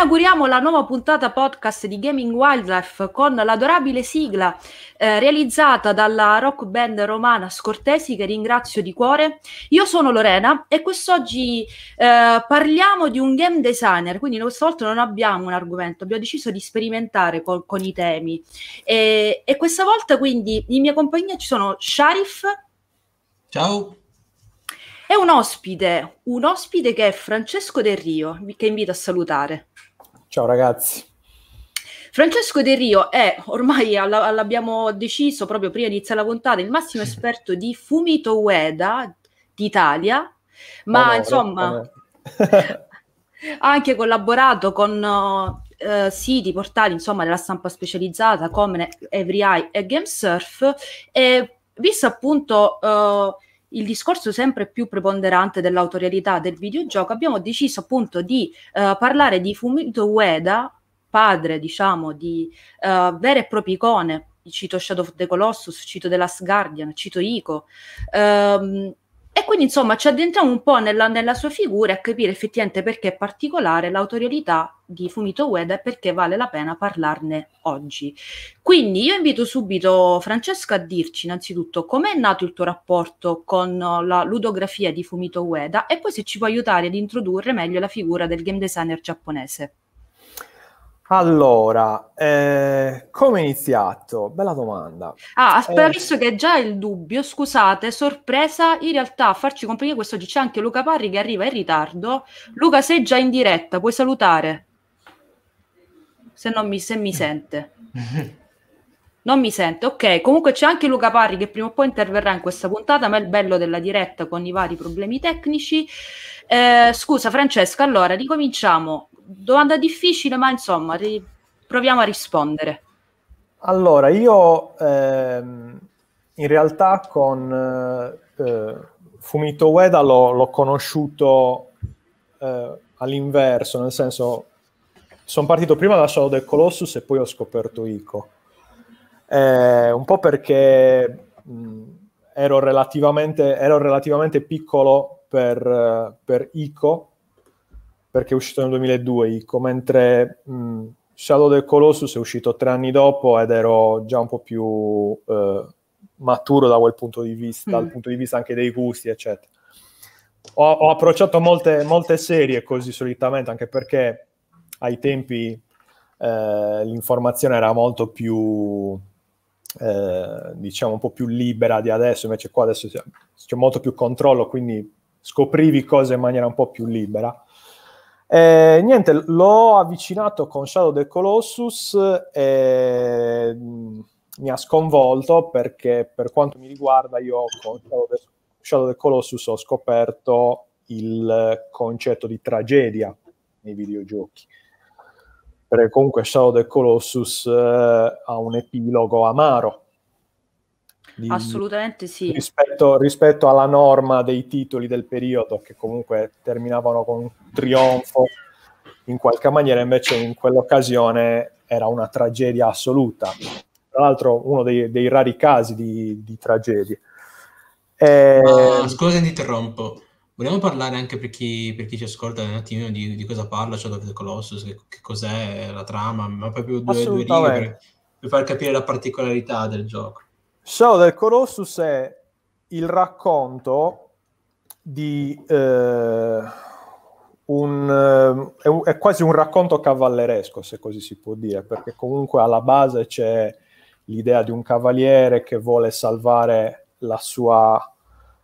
inauguriamo la nuova puntata podcast di Gaming Wildlife con l'adorabile sigla eh, realizzata dalla rock band romana Scortesi, che ringrazio di cuore. Io sono Lorena e quest'oggi eh, parliamo di un game designer, quindi questa volta non abbiamo un argomento, abbiamo deciso di sperimentare col, con i temi. E, e questa volta quindi in mia compagnia ci sono Sharif. Ciao. È un ospite, un ospite che è Francesco Del Rio, che invito a salutare. Ciao ragazzi. Francesco De Rio è, ormai l'abbiamo deciso proprio prima di iniziare la puntata, il massimo esperto di Fumito Ueda d'Italia, ma oh no, insomma ha anche collaborato con uh, siti, portali, insomma, della stampa specializzata come Every Eye e Gamesurf e visto appunto... Uh, il discorso sempre più preponderante dell'autorialità del videogioco, abbiamo deciso appunto di eh, parlare di Fumito Ueda, padre diciamo di eh, vere e proprie icone, cito Shadow of the Colossus, cito The Last Guardian, cito Ico, ehm, e quindi insomma ci addentriamo un po' nella, nella sua figura e a capire effettivamente perché è particolare l'autorialità di Fumito Ueda e perché vale la pena parlarne oggi. Quindi io invito subito Francesco a dirci innanzitutto com'è nato il tuo rapporto con la ludografia di Fumito Ueda e poi se ci può aiutare ad introdurre meglio la figura del game designer giapponese. Allora, eh, come è iniziato? Bella domanda. Ah, eh, aspetta, eh, visto che è già il dubbio, scusate, sorpresa, in realtà a farci compagnia quest'oggi c'è anche Luca Parri che arriva in ritardo. Luca, sei già in diretta, puoi salutare. Se non mi, se mi sente. Non mi sente, ok. Comunque c'è anche Luca Parri che prima o poi interverrà in questa puntata, ma è il bello della diretta con i vari problemi tecnici. Eh, scusa Francesca, allora ricominciamo domanda difficile, ma insomma, ri- proviamo a rispondere. Allora, io ehm, in realtà con eh, eh Fumito Ueda l'ho, l'ho conosciuto eh, all'inverso, nel senso sono partito prima da Solo del Colossus e poi ho scoperto Ico. Eh, un po' perché mh, ero, relativamente, ero relativamente piccolo per, per Ico, perché è uscito nel 2002 mentre mh, Shadow del Colossus è uscito tre anni dopo ed ero già un po' più eh, maturo da quel punto di vista, mm. dal punto di vista anche dei gusti, eccetera. Ho, ho approcciato molte, molte, serie così solitamente, anche perché ai tempi eh, l'informazione era molto più, eh, diciamo, un po' più libera di adesso, invece qua adesso c'è molto più controllo, quindi scoprivi cose in maniera un po' più libera eh, niente, l'ho avvicinato con Shadow the Colossus e mm, mi ha sconvolto perché per quanto mi riguarda io con Shadow the, Colossus ho scoperto il concetto di tragedia nei videogiochi. Perché comunque Shadow the Colossus eh, ha un epilogo amaro di, Assolutamente sì. Rispetto, rispetto, alla norma dei titoli del periodo che comunque terminavano con un trionfo in qualche maniera, invece in quell'occasione era una tragedia assoluta. Tra l'altro uno dei, dei rari casi di, di tragedie. E... Ma, eh, scusa se interrompo. Vogliamo parlare anche per chi, per chi ci ascolta un attimino di, di, cosa parla Shadow of the Colossus, che, che cos'è la trama, ma proprio due, due righe per, per far capire la particolarità del gioco. Shadow del Colossus è il racconto di eh, un, eh, è, quasi un racconto cavalleresco, se così si può dire, perché comunque alla base c'è l'idea di un cavaliere che vuole salvare la sua,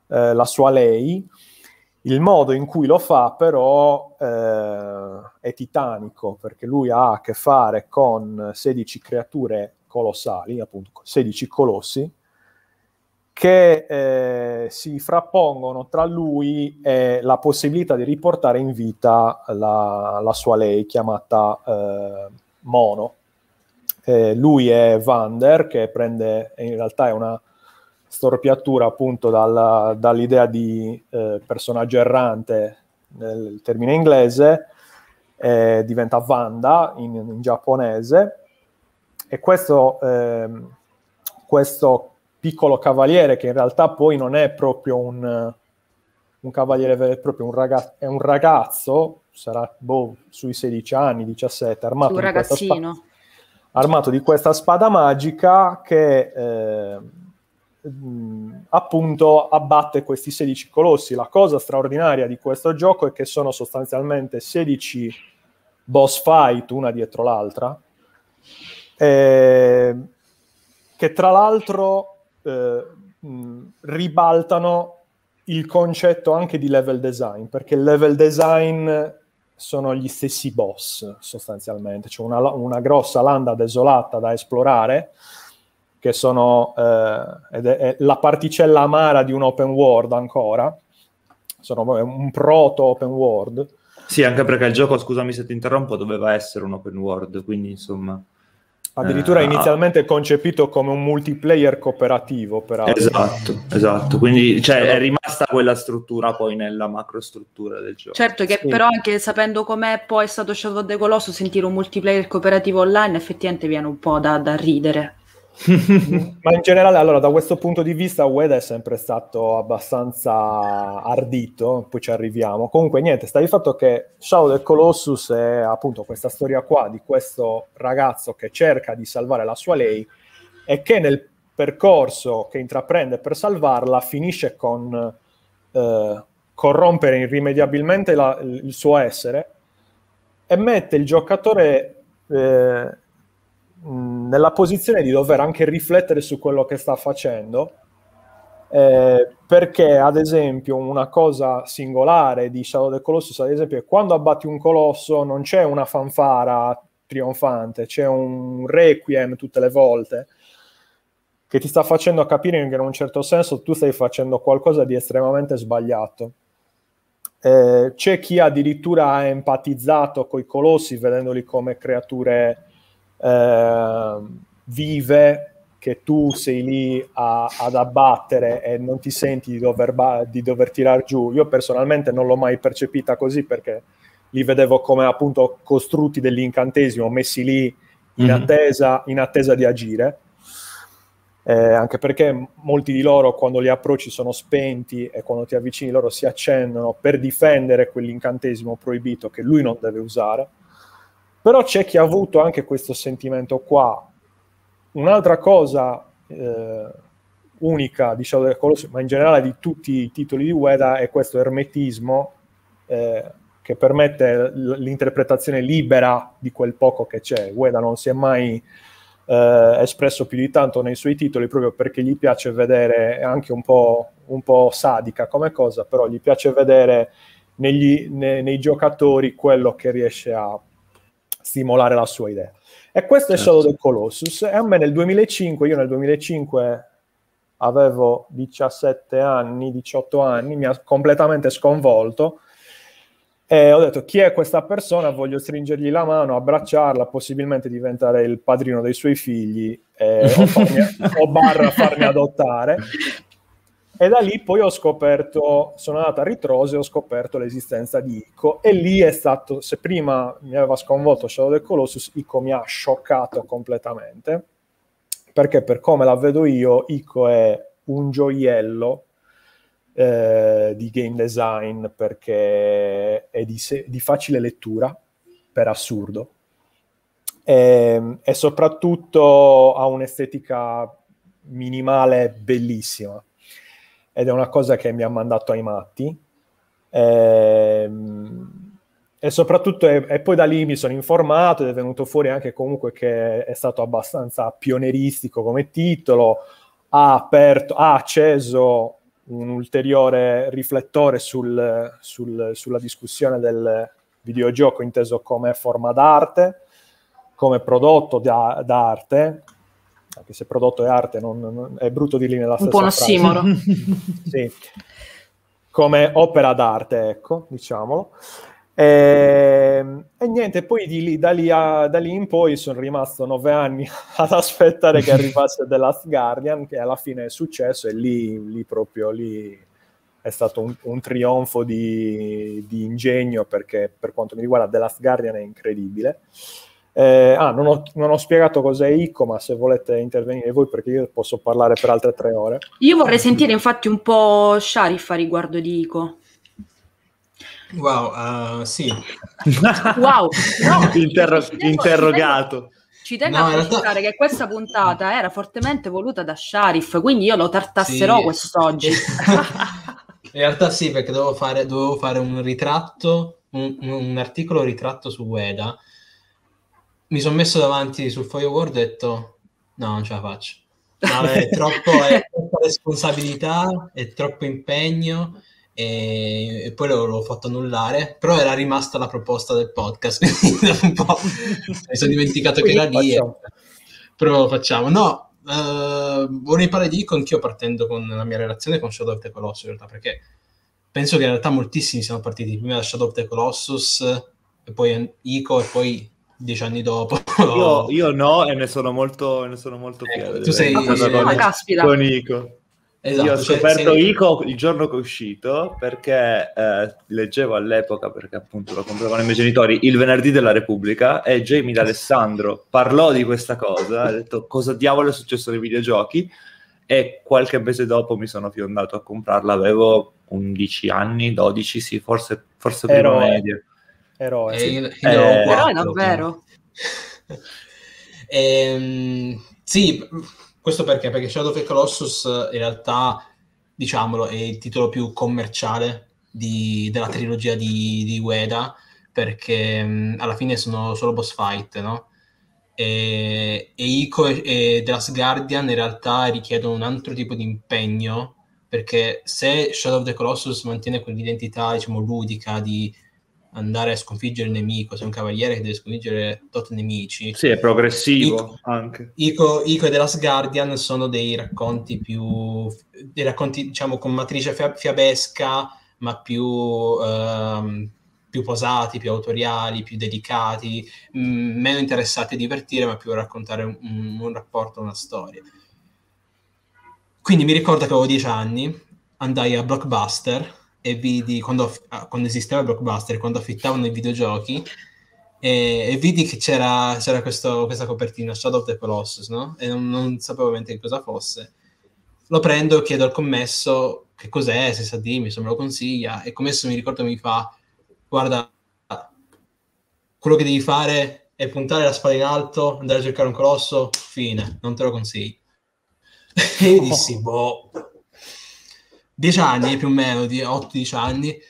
eh, la sua lei. Il modo in cui lo fa però eh, è titanico, perché lui ha a che fare con 16 creature colossali, appunto 16 colossi, che eh, si frappongono tra lui e la possibilità di riportare in vita la, la sua lei chiamata eh, Mono. Eh, lui è Vander che prende, in realtà è una storpiatura appunto dalla, dall'idea di eh, personaggio errante nel termine inglese, eh, diventa Vanda in, in giapponese e questo, ehm, questo piccolo cavaliere, che in realtà poi non è proprio un, un cavaliere vero e proprio, un ragazzo, è un ragazzo, sarà boh, sui 16 anni, 17, armato un ragazzino. Spa- armato di questa spada magica che eh, appunto abbatte questi 16 colossi. La cosa straordinaria di questo gioco è che sono sostanzialmente 16 boss fight una dietro l'altra eh, che tra l'altro eh, ribaltano il concetto anche di level design, perché il level design sono gli stessi boss sostanzialmente, c'è una, una grossa landa desolata da esplorare, che sono eh, è, è la particella amara di un open world ancora, sono un proto open world. Sì, anche perché il gioco, scusami se ti interrompo, doveva essere un open world, quindi insomma... Addirittura eh, ah. inizialmente ah. concepito come un multiplayer cooperativo, peraltro. Esatto, esatto. Quindi cioè, è rimasta quella struttura poi nella macrostruttura del gioco. Certo che sì. però anche sapendo com'è poi stato Shadow of the Colossus, sentire un multiplayer cooperativo online effettivamente viene un po' da, da ridere. Ma in generale, allora, da questo punto di vista, Ueda è sempre stato abbastanza ardito, poi ci arriviamo. Comunque, niente, sta di fatto che Shadow del Colossus è appunto questa storia qua di questo ragazzo che cerca di salvare la sua lei e che nel percorso che intraprende per salvarla finisce con eh, corrompere irrimediabilmente la, il suo essere e mette il giocatore... Eh, nella posizione di dover anche riflettere su quello che sta facendo, eh, perché ad esempio una cosa singolare di Shadow of the Colossus, ad esempio, è quando abbatti un colosso non c'è una fanfara trionfante, c'è un requiem tutte le volte che ti sta facendo capire che in un certo senso tu stai facendo qualcosa di estremamente sbagliato. Eh, c'è chi addirittura ha empatizzato con i colossi vedendoli come creature eh, vive che tu sei lì a, ad abbattere e non ti senti di dover, ba- di dover tirar giù. Io personalmente non l'ho mai percepita così perché li vedevo come appunto costrutti dell'incantesimo, messi lì in mhm. attesa, in attesa di agire. Eh, anche perché molti di loro quando li approcci sono spenti e quando ti avvicini loro si accendono per difendere quell'incantesimo proibito che lui non deve usare. Però c'è chi ha avuto anche questo sentimento qua. Un'altra cosa eh, unica di diciamo, Shadow of Colossus, ma in generale di tutti i titoli di Ueda, è questo ermetismo eh, che permette l'interpretazione libera di quel poco che c'è. Ueda non si è mai eh, espresso più di tanto nei suoi titoli proprio perché gli piace vedere, è anche un po', un po', sadica come cosa, però gli piace vedere negli, ne, nei giocatori quello che riesce a stimolare la sua idea. E questo certo. è Shadow del Colossus. E a me nel 2005, io nel 2005 avevo 17 anni, 18 anni, mi ha completamente sconvolto. E ho detto chi è questa persona, voglio stringergli la mano, abbracciarla, possibilmente diventare il padrino dei suoi figli eh, o, farmi, o, barra farmi adottare. E da lì poi ho scoperto, sono andato a ritrose e ho scoperto l'esistenza di Ico. E lì è stato, se prima mi aveva sconvolto Shadow del Colossus, Ico mi ha scioccato completamente. Perché per come la vedo io, Ico è un gioiello eh, di game design perché è di, se- di facile lettura, per assurdo. E, ehm, e soprattutto ha un'estetica minimale bellissima ed è una cosa che mi ha mandato ai matti. E, ehm, e soprattutto, e, e, poi da lì mi sono informato ed è venuto fuori anche comunque che è stato abbastanza pionieristico come titolo, ha, aperto, ha acceso un ulteriore riflettore sul, sul, sulla discussione del videogioco inteso come forma d'arte, come prodotto d'arte, anche cioè, se prodotto è arte, non, non, è brutto di lì nella stessa Un stessa po' un sì. Come opera d'arte, ecco, diciamolo. E, ehm, e, niente, poi lì, da, lì a, da, lì in poi sono rimasto nove anni ad aspettare che arrivasse The Last Guardian, che alla fine è successo e lì, lì proprio lì è stato un, un trionfo di, di, ingegno perché per quanto mi riguarda The Last Guardian è incredibile. Eh, ah, non ho, non ho, spiegato cos'è ICO, ma se volete intervenire voi, perché io posso parlare per altre tre ore. Io vorrei sentire infatti un po' Sharif a riguardo di ICO. Wow, uh, sì. wow, no, Interro- ci tengo, interrogato. Ci tengo, ci tengo no, a precisare realtà... che questa puntata era fortemente voluta da Sharif, quindi io lo tartasserò sì. quest'oggi. In realtà sì, perché dovevo fare, dovevo fare un ritratto, un, un articolo ritratto su Weda, mi sono messo davanti sul foglio Word e ho detto no, non ce la faccio. Vabbè, troppo, è troppa responsabilità, è troppo impegno e, e poi l'ho, l'ho, fatto annullare, però era rimasta la proposta del podcast, quindi mi sono dimenticato quindi che era lì. Facciamo. E, però facciamo. No, uh, vorrei parlare di ICO anch'io partendo con la mia relazione con Shadow of the Colossus in realtà, perché penso che in realtà moltissimi siamo partiti prima da Shadow of the Colossus e poi ICO e poi dieci anni dopo. Io, io no e ne sono molto, ne sono molto eh, fiero. Eh, tu sei... Ah, Con Ico. Esatto, io ho cioè, scoperto cioè, Ico il giorno che è uscito perché eh, leggevo all'epoca, perché appunto lo compravano i miei genitori, il venerdì della Repubblica e Jamie D'Alessandro parlò di questa cosa, ha detto cosa diavolo è successo nei videogiochi e qualche mese dopo mi sono fiondato a comprarla, avevo 11 anni, 12 sì, forse, forse prima media eroe. Eh, sì. Io, io eh, 4, eroe davvero? ehm, sì, questo perché? Perché Shadow of the Colossus in realtà, diciamolo, è il titolo più commerciale di, della trilogia di, di Ueda, perché mh, alla fine sono solo boss fight, no? E, e Ico e, e The Last Guardian in realtà richiedono un altro tipo di impegno perché se Shadow of the Colossus mantiene quell'identità diciamo ludica di andare a sconfiggere il nemico, sei un cavaliere che deve sconfiggere tot nemici. Sì, è progressivo Ico, anche. Ico, Ico e The Last Guardian sono dei racconti più, dei racconti diciamo con matrice fiabesca, ma più, ehm, più posati, più autoriali, più delicati, mh, mm, meno interessati a divertire, ma più a raccontare un, un rapporto, una storia. Quindi mi ricordo che avevo dieci anni, andai a Blockbuster e vidi quando, ah, quando esisteva Blockbuster, quando affittavano i videogiochi e, e vidi che c'era, c'era questo, questa copertina Shadow of the Colossus, no? E non, non sapevo veramente che cosa fosse. Lo prendo, chiedo al commesso che cos'è, se sa dimmi, se me lo consiglia e il commesso mi ricordo mi fa guarda, quello che devi fare è puntare la spada in alto, andare a cercare un colosso, fine, non te lo consiglio. e io dissi, boh, 10 anni più o meno, 8-10 anni,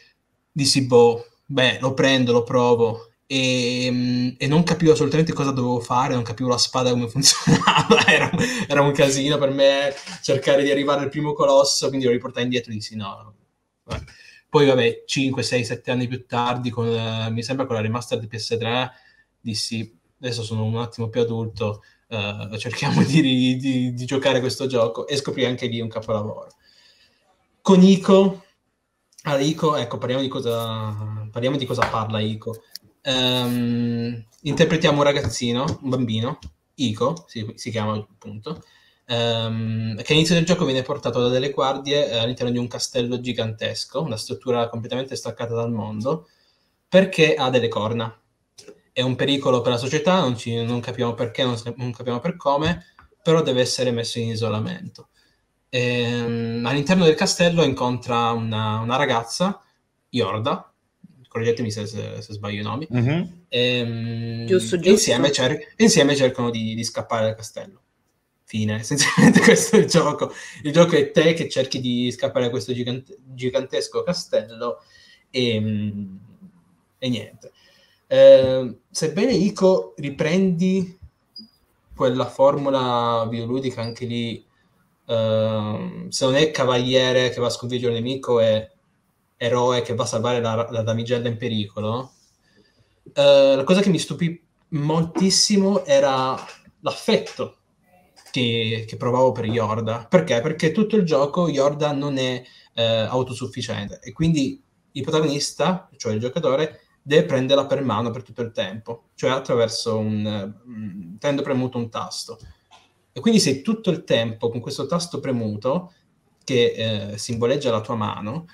dissi boh, beh, lo prendo, lo provo. E, mm, e, non capivo assolutamente cosa dovevo fare, non capivo la spada come funzionava, era, era, un casino per me cercare di arrivare al primo colosso, quindi lo riportai indietro e dissi no. Vabbè. Poi vabbè, 5, 6, 7 anni più tardi, con, uh, mi sembra con la remaster di PS3, dissi adesso sono un attimo più adulto, uh, cerchiamo di, di, di giocare questo gioco e scoprì anche lì un capolavoro. Con Ico, allora, ah, Ico, ecco, parliamo di cosa, parliamo di cosa parla Ico. Um, interpretiamo un ragazzino, un bambino, Ico si, si chiama appunto, um, che all'inizio del gioco viene portato da delle guardie eh, all'interno di un castello gigantesco, una struttura completamente staccata dal mondo, perché ha delle corna. È un pericolo per la società, non, ci, non capiamo perché, non, non capiamo per come, però deve essere messo in isolamento ehm, all'interno del castello incontra una, una ragazza, Yorda, correggetemi se, se, se, sbaglio i nomi, mm-hmm. ehm, giusto, giusto. Insieme, cer- insieme cercano di, di, scappare dal castello. Fine, essenzialmente questo è il gioco. Il gioco è te che cerchi di scappare da questo gigante- gigantesco castello e, ehm, e niente. Eh, sebbene Ico riprendi quella formula bioludica anche lì Ehm, se non è cavaliere che va a sconfiggere un nemico, è eroe che va a salvare la, la damigella in pericolo. Uh, la cosa che mi stupì moltissimo era l'affetto che, che, provavo per Yorda. Perché? Perché tutto il gioco Yorda non è eh, autosufficiente e quindi il protagonista, cioè il giocatore, deve prenderla per mano per tutto il tempo, cioè attraverso un... Eh, mm, tenendo premuto un tasto. E quindi sei tutto il tempo con questo tasto premuto che eh, simboleggia la tua mano.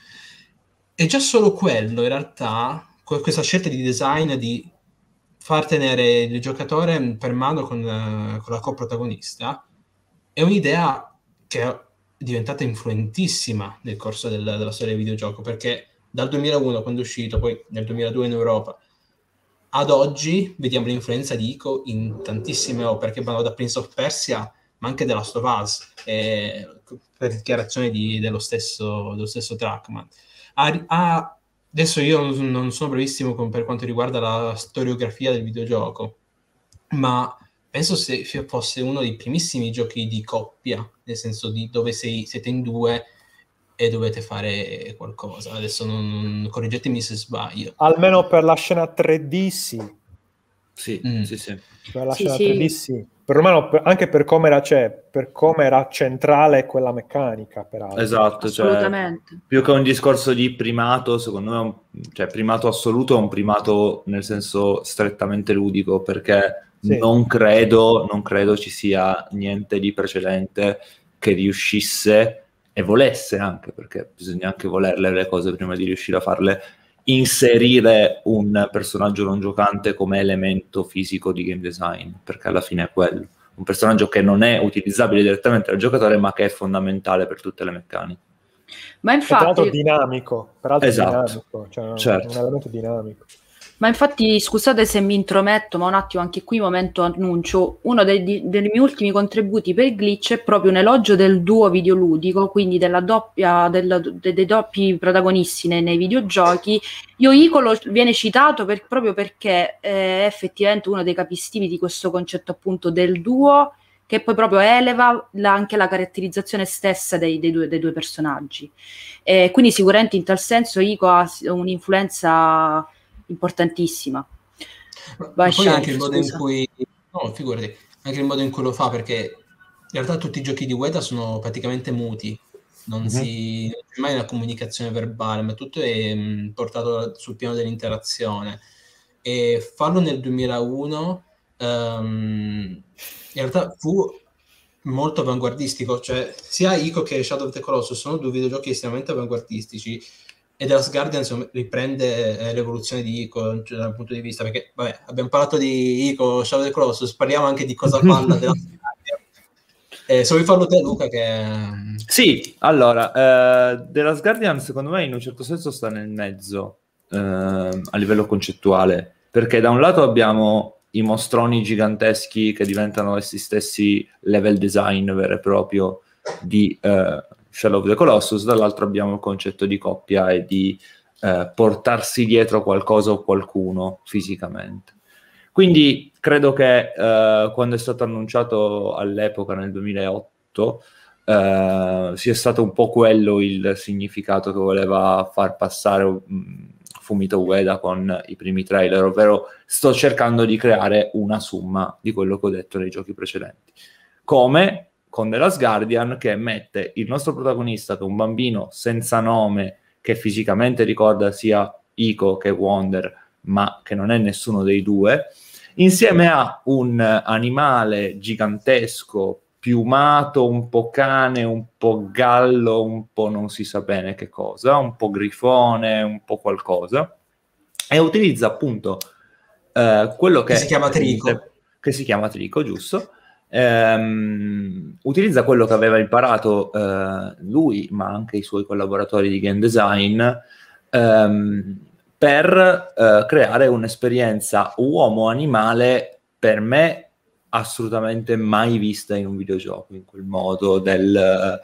E già solo quello, in realtà, con questa scelta di design di far tenere il giocatore per mano con, eh, con la coprotagonista, è un'idea che è diventata influentissima nel corso del, della storia del videogioco, perché dal 2001, quando è uscito, poi nel 2002 in Europa, ad oggi vediamo l'influenza di Ico in tantissime opere che vanno da Prince of Persia, ma anche The Last of Us, eh, per dichiarazione di, dello, stesso, dello stesso Trackman. adesso io non sono brevissimo con, per quanto riguarda la storiografia del videogioco, ma penso se fosse uno dei primissimi giochi di coppia, nel senso di dove sei, siete in due e dovete fare qualcosa. Adesso non, correggetemi se sbaglio. Almeno per la scena 3D sì. Sì, mm. sì, sì. Per la sì, scena sì. 3D sì. Perlomeno anche per come era, cioè, centrale quella meccanica, peraltro. Esatto, cioè, più che un discorso di primato, secondo me, un, cioè, primato assoluto è un primato nel senso strettamente ludico, perché sì. non, credo, non credo ci sia niente di precedente che riuscisse e volesse anche, perché bisogna anche volerle le cose prima di riuscire a farle, inserire un personaggio non giocante come elemento fisico di game design, perché alla fine è quello. Un personaggio che non è utilizzabile direttamente dal giocatore, ma che è fondamentale per tutte le meccaniche. Ma infatti... È peraltro dinamico, peraltro esatto. dinamico, cioè certo. un elemento dinamico. Ma infatti, scusate se mi intrometto, ma un attimo anche qui, momento annuncio, uno dei, dei miei ultimi contributi per Glitch è proprio un elogio del duo videoludico, quindi doppia, della, de, dei doppi protagonisti nei, nei videogiochi. Io Icolo viene citato per, proprio perché è eh, effettivamente uno dei capistivi di questo concetto appunto del duo, che poi proprio eleva la, anche la caratterizzazione stessa dei, dei, due, dei due, personaggi. Eh, quindi sicuramente in tal senso Ico ha un'influenza importantissima. Vai, poi Sharif, anche il modo scusa. in cui... No, figurati, anche il modo in cui lo fa, perché in realtà tutti i giochi di Ueda sono praticamente muti, non, mm-hmm. si, non c'è mai una comunicazione verbale, ma tutto è mh, mm, portato sul piano dell'interazione. E farlo nel 2001 um, ehm, in realtà fu molto avanguardistico, cioè sia Ico che Shadow of the Colossus sono due videogiochi estremamente avanguardistici ed è Asgardian insomma, riprende eh, l'evoluzione di Ico eh, cioè, dal punto di vista perché vabbè, abbiamo parlato di Ico, Shadow of the Colossus, parliamo anche di cosa parla della eh, se vuoi farlo te Luca che... Eh, sì, allora, eh, The Last Guardian secondo me in un certo senso sta nel mezzo eh, a livello concettuale perché da un lato abbiamo i mostroni giganteschi che diventano essi stessi level design vero e proprio di... Eh, Shadow of the Colossus, dall'altro abbiamo il concetto di coppia e di eh, portarsi dietro qualcosa o qualcuno fisicamente. Quindi credo che eh, quando è stato annunciato all'epoca, nel 2008, eh, sia stato un po' quello il significato che voleva far passare mh, mm, Fumito Ueda con i primi trailer, ovvero sto cercando di creare una somma di quello che ho detto nei giochi precedenti. Come? con The Last Guardian che mette il nostro protagonista che è un bambino senza nome che fisicamente ricorda sia Ico che Wonder ma che non è nessuno dei due insieme a un animale gigantesco piumato, un po' cane, un po' gallo, un po' non si sa bene che cosa, un po' grifone, un po' qualcosa, e utilizza appunto eh, quello che, che si chiama trico. Che si chiama trico, giusto? ehm, utilizza quello che aveva imparato eh, lui, ma anche i suoi collaboratori di game design, ehm, per eh, creare un'esperienza uomo-animale per me assolutamente mai vista in un videogioco in quel modo del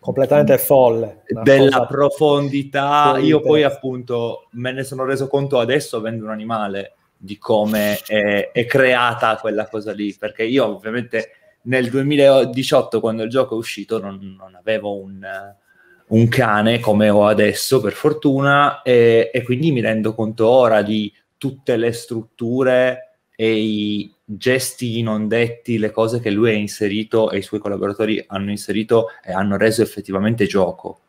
completamente folle della profondità io poi appunto me ne sono reso conto adesso avendo un animale di come è, è creata quella cosa lì, perché io ovviamente nel 2018 quando il gioco è uscito non, non avevo un, un, cane come ho adesso per fortuna e, e, quindi mi rendo conto ora di tutte le strutture e i gesti non detti, le cose che lui ha inserito e i suoi collaboratori hanno inserito e hanno reso effettivamente gioco.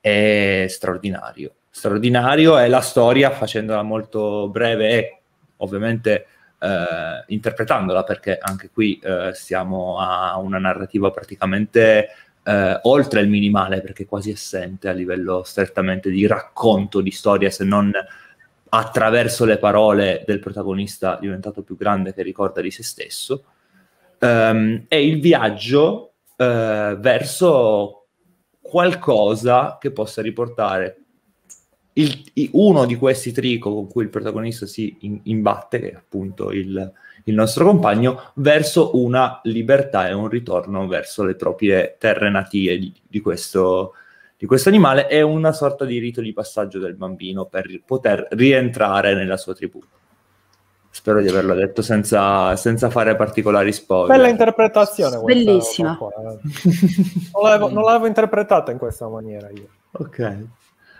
È straordinario. Straordinario è la storia, facendola molto breve, è ovviamente eh, interpretandola, perché anche qui eh, siamo a una narrativa praticamente eh, oltre il minimale, perché quasi assente a livello strettamente di racconto di storia, se non attraverso le parole del protagonista diventato più grande che ricorda di se stesso, ehm, è il viaggio eh, verso qualcosa che possa riportare il, uno di questi trico con cui il protagonista si in, imbatte, che è appunto il, il nostro compagno, verso una libertà e un ritorno verso le proprie terre natie di, di questo di questo animale è una sorta di rito di passaggio del bambino per poter rientrare nella sua tribù. Spero di averlo detto senza, senza fare particolari spoiler. Bella interpretazione, questa, bellissima. Eh. Non l'avevo, non l'avevo interpretata in questa maniera io. Ok.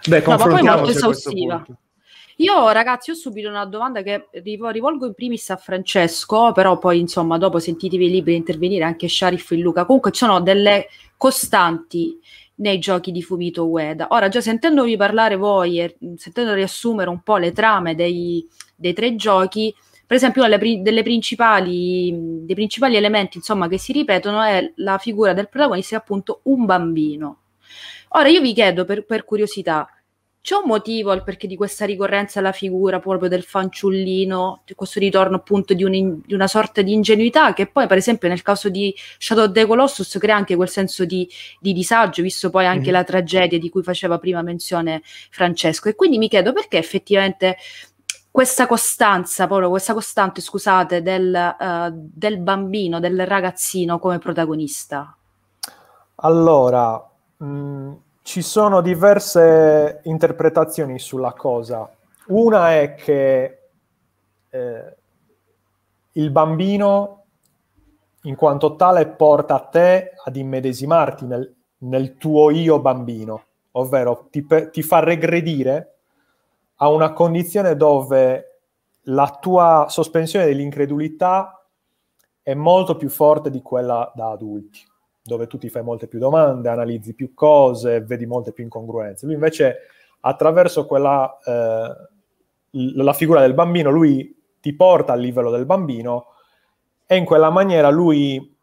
Beh, no, ma poi molto esaustiva. Io ragazzi ho subito una domanda che rivolgo in primis a Francesco, però poi insomma dopo sentitevi liberi di intervenire anche Sharif e Luca. Comunque ci sono delle costanti nei giochi di Fumito Ueda. Ora, già sentendovi parlare voi e mm, sentendo riassumere un po' le trame dei, dei tre giochi, per esempio uno mm, dei principali elementi insomma, che si ripetono è la figura del protagonista, appunto un bambino. Ora io vi chiedo per, per curiosità, c'è un motivo al perché di questa ricorrenza alla figura proprio del fanciullino, di questo ritorno appunto di, un, di, una sorta di ingenuità che poi per esempio nel caso di Shadow of the Colossus crea anche quel senso di, di disagio, visto poi anche mm-hmm. la tragedia di cui faceva prima menzione Francesco. E quindi mi chiedo perché effettivamente questa costanza, proprio questa costante, scusate, del, uh, del bambino, del ragazzino come protagonista. Allora, Mm, ci sono diverse interpretazioni sulla cosa. Una è che eh, il bambino, in quanto tale, porta te ad immedesimarti nel, nel tuo io bambino, ovvero ti, ti fa regredire a una condizione dove la tua sospensione dell'incredulità è molto più forte di quella da adulti dove tu ti fai molte più domande, analizzi più cose, vedi molte più incongruenze. Lui invece attraverso quella, eh, la figura del bambino, lui ti porta al livello del bambino e in quella maniera lui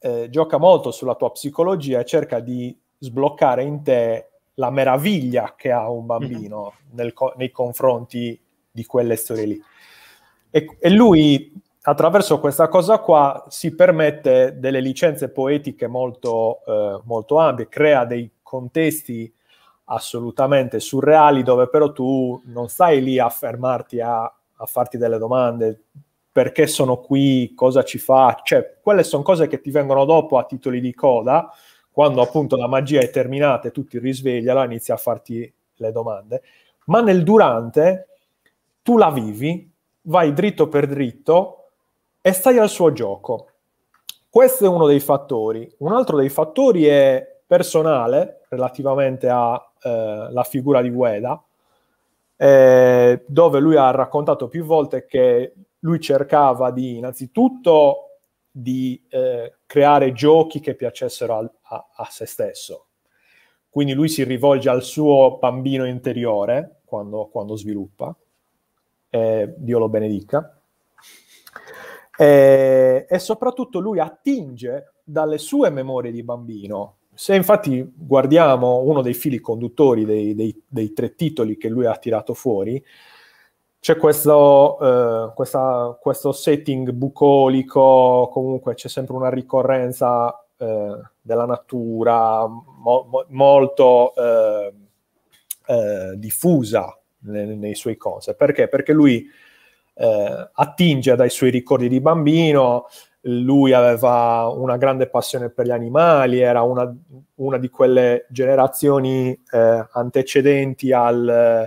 eh, gioca molto sulla tua psicologia e cerca di sbloccare in te la meraviglia che ha un bambino mm-hmm. nel, nei confronti di quelle storie lì. E, e lui attraverso questa cosa qua si permette delle licenze poetiche molto, eh, molto ampie, crea dei contesti assolutamente surreali dove però tu non stai lì a fermarti a, a farti delle domande perché sono qui, cosa ci fa, cioè quelle sono cose che ti vengono dopo a titoli di coda, quando appunto la magia è terminata e tu ti risvegli, allora inizi a farti le domande, ma nel durante tu la vivi, vai dritto per dritto, e stai al suo gioco. Questo è uno dei fattori. Un altro dei fattori è personale, relativamente alla eh, figura di Ueda, eh, dove lui ha raccontato più volte che lui cercava di, innanzitutto, di eh, creare giochi che piacessero al, a, a se stesso. Quindi lui si rivolge al suo bambino interiore quando, quando sviluppa, eh, Dio lo benedica. E, eh, e soprattutto lui attinge dalle sue memorie di bambino. Se infatti guardiamo uno dei fili conduttori dei, dei, dei tre titoli che lui ha tirato fuori, c'è questo, eh, questa, questo, setting bucolico, comunque c'è sempre una ricorrenza eh, della natura mo- mo- molto eh, eh diffusa nei, nei, suoi concept. Perché? Perché lui eh, attinge dai suoi ricordi di bambino. Lui aveva una grande passione per gli animali, era una, una di quelle generazioni eh, antecedenti al,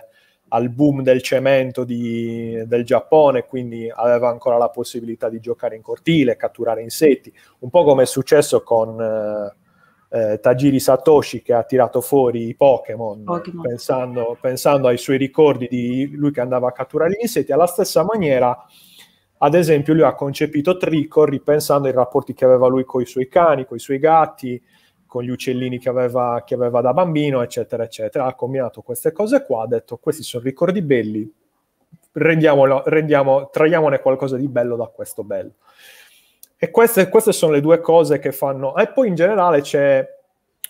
al, boom del cemento di, del Giappone, quindi aveva ancora la possibilità di giocare in cortile, catturare insetti, un po' come è successo con... Eh, eh, Tajiri Satoshi che ha tirato fuori i Pokémon, pensando, pensando, ai suoi ricordi di lui che andava a catturare gli insetti, alla stessa maniera, ad esempio, lui ha concepito Trico ripensando ai rapporti che aveva lui con i suoi cani, con i suoi gatti, con gli uccellini che aveva, che aveva da bambino, eccetera, eccetera. Ha combinato queste cose qua, ha detto questi sono ricordi belli, rendiamolo, rendiamo, traiamone qualcosa di bello da questo bello. E queste, queste, sono le due cose che fanno. E poi in generale c'è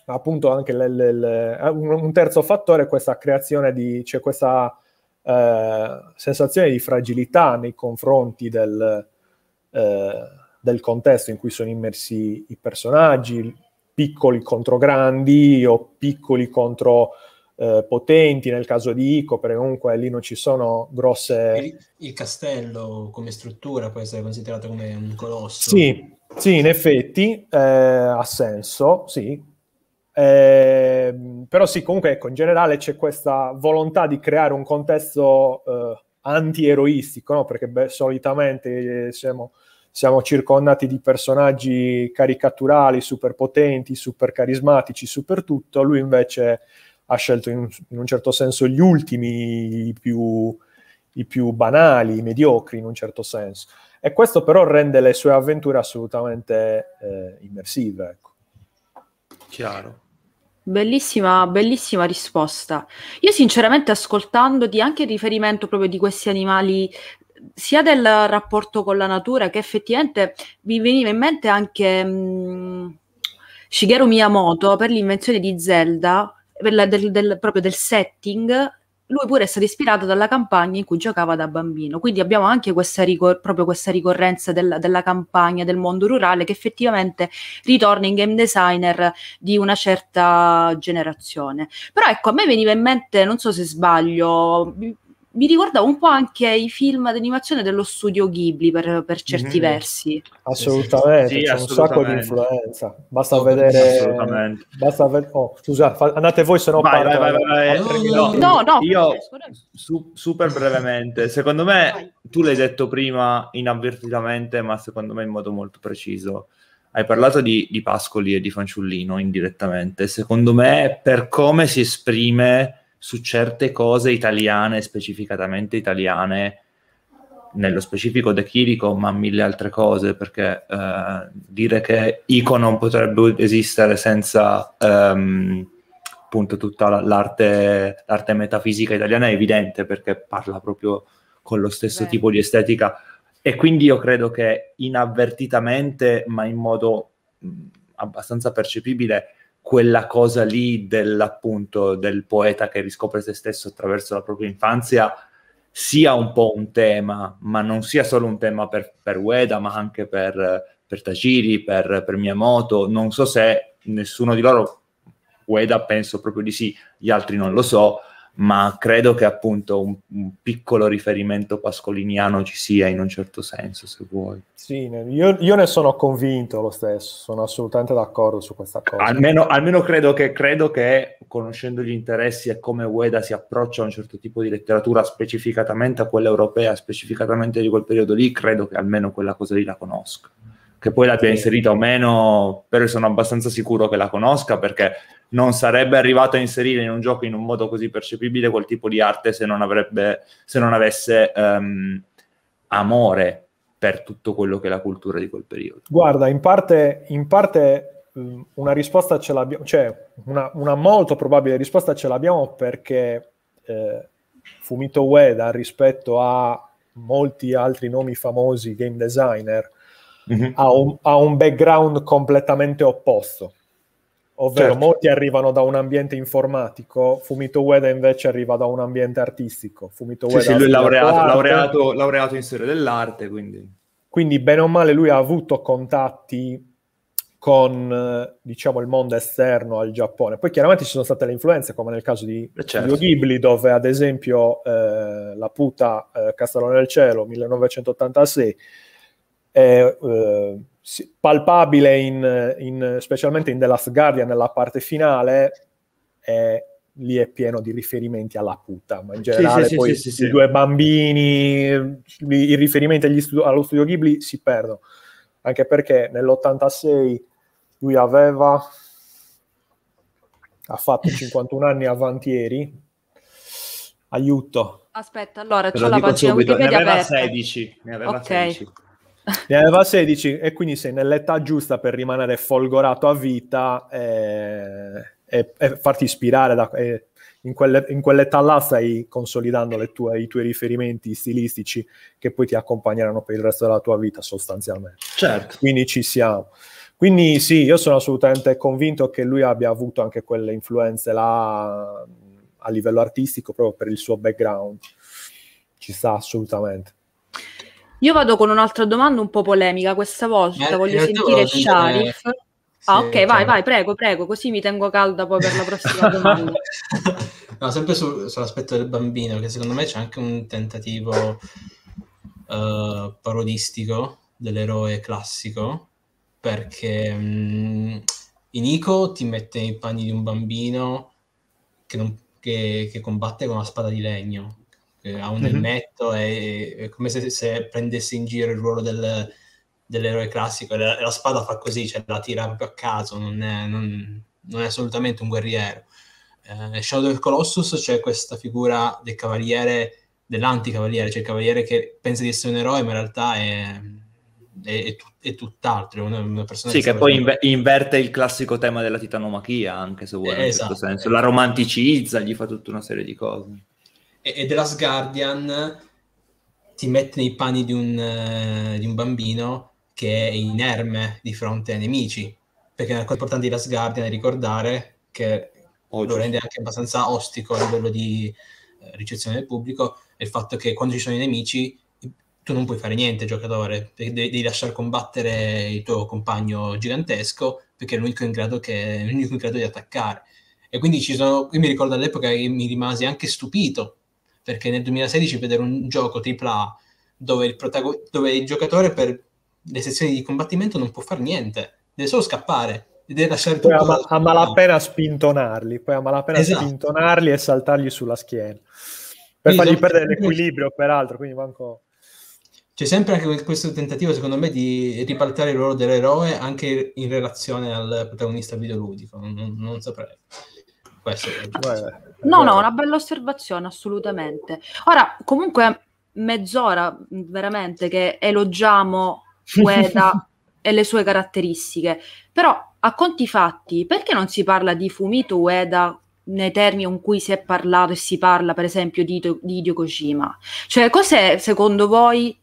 appunto anche le, le, le, un, terzo fattore, questa creazione di, c'è questa eh, sensazione di fragilità nei confronti del, eh, del contesto in cui sono immersi i personaggi, piccoli contro grandi o piccoli contro eh, potenti nel caso di ICO, perché comunque lì non ci sono grosse... Il, castello come struttura può essere considerato come un colosso. Sì, sì in effetti eh, ha senso, sì. Eh, però sì, comunque ecco, in generale c'è questa volontà di creare un contesto eh, anti-eroistico, no? perché beh, solitamente eh, siamo siamo circondati di personaggi caricaturali, super potenti, super carismatici, super tutto. Lui invece ha scelto in, in, un certo senso gli ultimi, i più, i più banali, i mediocri in un certo senso. E questo però rende le sue avventure assolutamente eh, immersive. Ecco. Chiaro. Bellissima, bellissima risposta. Io sinceramente ascoltandoti anche il riferimento proprio di questi animali, sia del rapporto con la natura che effettivamente mi veniva in mente anche mh, mm, Shigeru Miyamoto per l'invenzione di Zelda, del, del, del, proprio del setting, lui pure è stato ispirato dalla campagna in cui giocava da bambino. Quindi abbiamo anche questa ricor- proprio questa ricorrenza del, della campagna, del mondo rurale, che effettivamente ritorna in game designer di una certa generazione. Però ecco, a me veniva in mente, non so se sbaglio, mi ricordava un po' anche i film d'animazione dello studio Ghibli per, per certi mm. versi. Assolutamente, sì, c'è assolutamente. un sacco di influenza. Basta oh, vedere... Basta ve- oh, scusa, fa- andate voi se no vai, Vai, vai, vai, no, no, no. Io, su- super brevemente, secondo me, vai. tu l'hai detto prima inavvertitamente, ma secondo me in modo molto preciso. Hai parlato di, di Pascoli e di Fanciullino indirettamente. Secondo me, per come si esprime su certe cose italiane, specificatamente italiane, nello specifico De Chirico, ma mille altre cose, perché eh, dire che Ico non potrebbe esistere senza ehm, appunto tutta l'arte, l'arte, metafisica italiana è evidente, perché parla proprio con lo stesso Beh. tipo di estetica. E quindi io credo che inavvertitamente, ma in modo abbastanza percepibile, quella cosa lì dell'appunto del poeta che riscopre se stesso attraverso la propria infanzia sia un po' un tema, ma non sia solo un tema per, per Ueda, ma anche per, per Tajiri, per, per Miyamoto. Non so se nessuno di loro, Ueda penso proprio di sì, gli altri non lo so, ma credo che appunto un, un, piccolo riferimento pascoliniano ci sia in un certo senso, se vuoi. Sì, io, io ne sono convinto lo stesso, sono assolutamente d'accordo su questa cosa. Almeno, almeno credo, che, credo, che, conoscendo gli interessi e come Ueda si approccia a un certo tipo di letteratura, specificatamente a quella europea, specificatamente di quel periodo lì, credo che almeno quella cosa lì la conosca che poi l'abbia inserita o meno, però sono abbastanza sicuro che la conosca perché non sarebbe arrivato a inserire in un gioco in un modo così percepibile quel tipo di arte se non, avrebbe, se non avesse um, amore per tutto quello che è la cultura di quel periodo. Guarda, in parte, in parte una risposta ce l'abbiamo, cioè una, una, molto probabile risposta ce l'abbiamo perché eh, Fumito Ueda rispetto a molti altri nomi famosi game designer mm-hmm. ha, un, ha, un, background completamente opposto. Ovvero certo. molti arrivano da un ambiente informatico, Fumito Ueda invece arriva da un ambiente artistico. Fumito Ueda sì, sì, lui è laureato, laureato, laureato in storia dell'arte, quindi... Quindi bene o male lui ha avuto contatti con diciamo, il mondo esterno al Giappone. Poi chiaramente ci sono state le influenze, come nel caso di eh, certo. Studio Ghibli, dove ad esempio eh, la puta eh, Castellone del Cielo 1986 è eh, palpabile in, in, specialmente in The Last Guardian, nella parte finale, è, lì è pieno di riferimenti alla puttana. ma in generale sì, poi sì, i due bambini, i riferimenti studi- allo studio Ghibli si perdono, anche perché nell'86 lui aveva ha fatto 51 anni avantieri. Aiuto. Aspetta, allora, ce la faccio subito. Ne aveva aperta. 16, ne aveva okay. 16. Ne aveva 16 e quindi sei nell'età giusta per rimanere folgorato a vita e, eh, e, e farti ispirare da, e, in, quelle, in, quell'età là stai consolidando tue, i tuoi riferimenti stilistici che poi ti accompagneranno per il resto della tua vita sostanzialmente. Certo. Quindi ci siamo. Quindi sì, io sono assolutamente convinto che lui abbia avuto anche quelle influenze là mm, a livello artistico proprio per il suo background. Ci sta assolutamente. Io vado con un'altra domanda un po' polemica, questa volta eh, voglio sentire Sharif. Eh, ah, sì, ok, vai, vai, prego, prego, così mi tengo calda poi per la prossima domanda. no, sempre su, sull'aspetto del bambino, che secondo me c'è anche un tentativo uh, parodistico dell'eroe classico, perché mh, mm, Inico ti mette nei panni di un bambino che, non, che, che combatte con una spada di legno eh, ha un mm-hmm. elmetto, è, è, come se, se, prendesse in giro il ruolo del, dell'eroe classico, la, la, spada fa così, cioè la tira proprio a caso, non è, non, non è assolutamente un guerriero. Eh, Shadow del Colossus c'è questa figura del cavaliere, dell'anticavaliere, cioè il cavaliere che pensa di essere un eroe, ma in realtà è, è, è, tut, tutt'altro. una, una persona sì, che, che poi inve- inverte il classico tema della titanomachia, anche se vuole, eh, in certo esatto, certo senso. Esatto. La romanticizza, gli fa tutta una serie di cose e, The Last Guardian ti mette nei panni di un, eh, di un bambino che è inerme di fronte ai nemici, perché è una cosa importante di Last Guardian è ricordare che oh, lo rende anche abbastanza ostico a livello di eh, ricezione del pubblico, il fatto che quando ci sono i nemici tu non puoi fare niente giocatore, perché devi, devi lasciar combattere il tuo compagno gigantesco, perché è l'unico in grado, che, l'unico in grado di attaccare. E quindi ci sono, io mi ricordo all'epoca che mi rimasi anche stupito perché nel 2016 vedere un gioco AAA dove il, protago- dove il giocatore per le sezioni di combattimento non può fare niente, deve solo scappare poi tutto. a, ma- a malapena spintonarli, poi a malapena esatto. spintonarli e saltargli sulla schiena per quindi fargli esatto. perdere l'equilibrio, peraltro. Quindi manco. C'è sempre anche questo tentativo, secondo me, di ribaltare il ruolo dell'eroe anche in relazione al protagonista videoludico. Non, non saprei. Questo è no, no, una bella osservazione, assolutamente. Ora, comunque, mezz'ora veramente che elogiamo Ueda e le sue caratteristiche, però a conti fatti, perché non si parla di Fumito Ueda nei termini in cui si è parlato e si parla, per esempio, di, di Hideo Kojima? Cioè, cos'è secondo voi?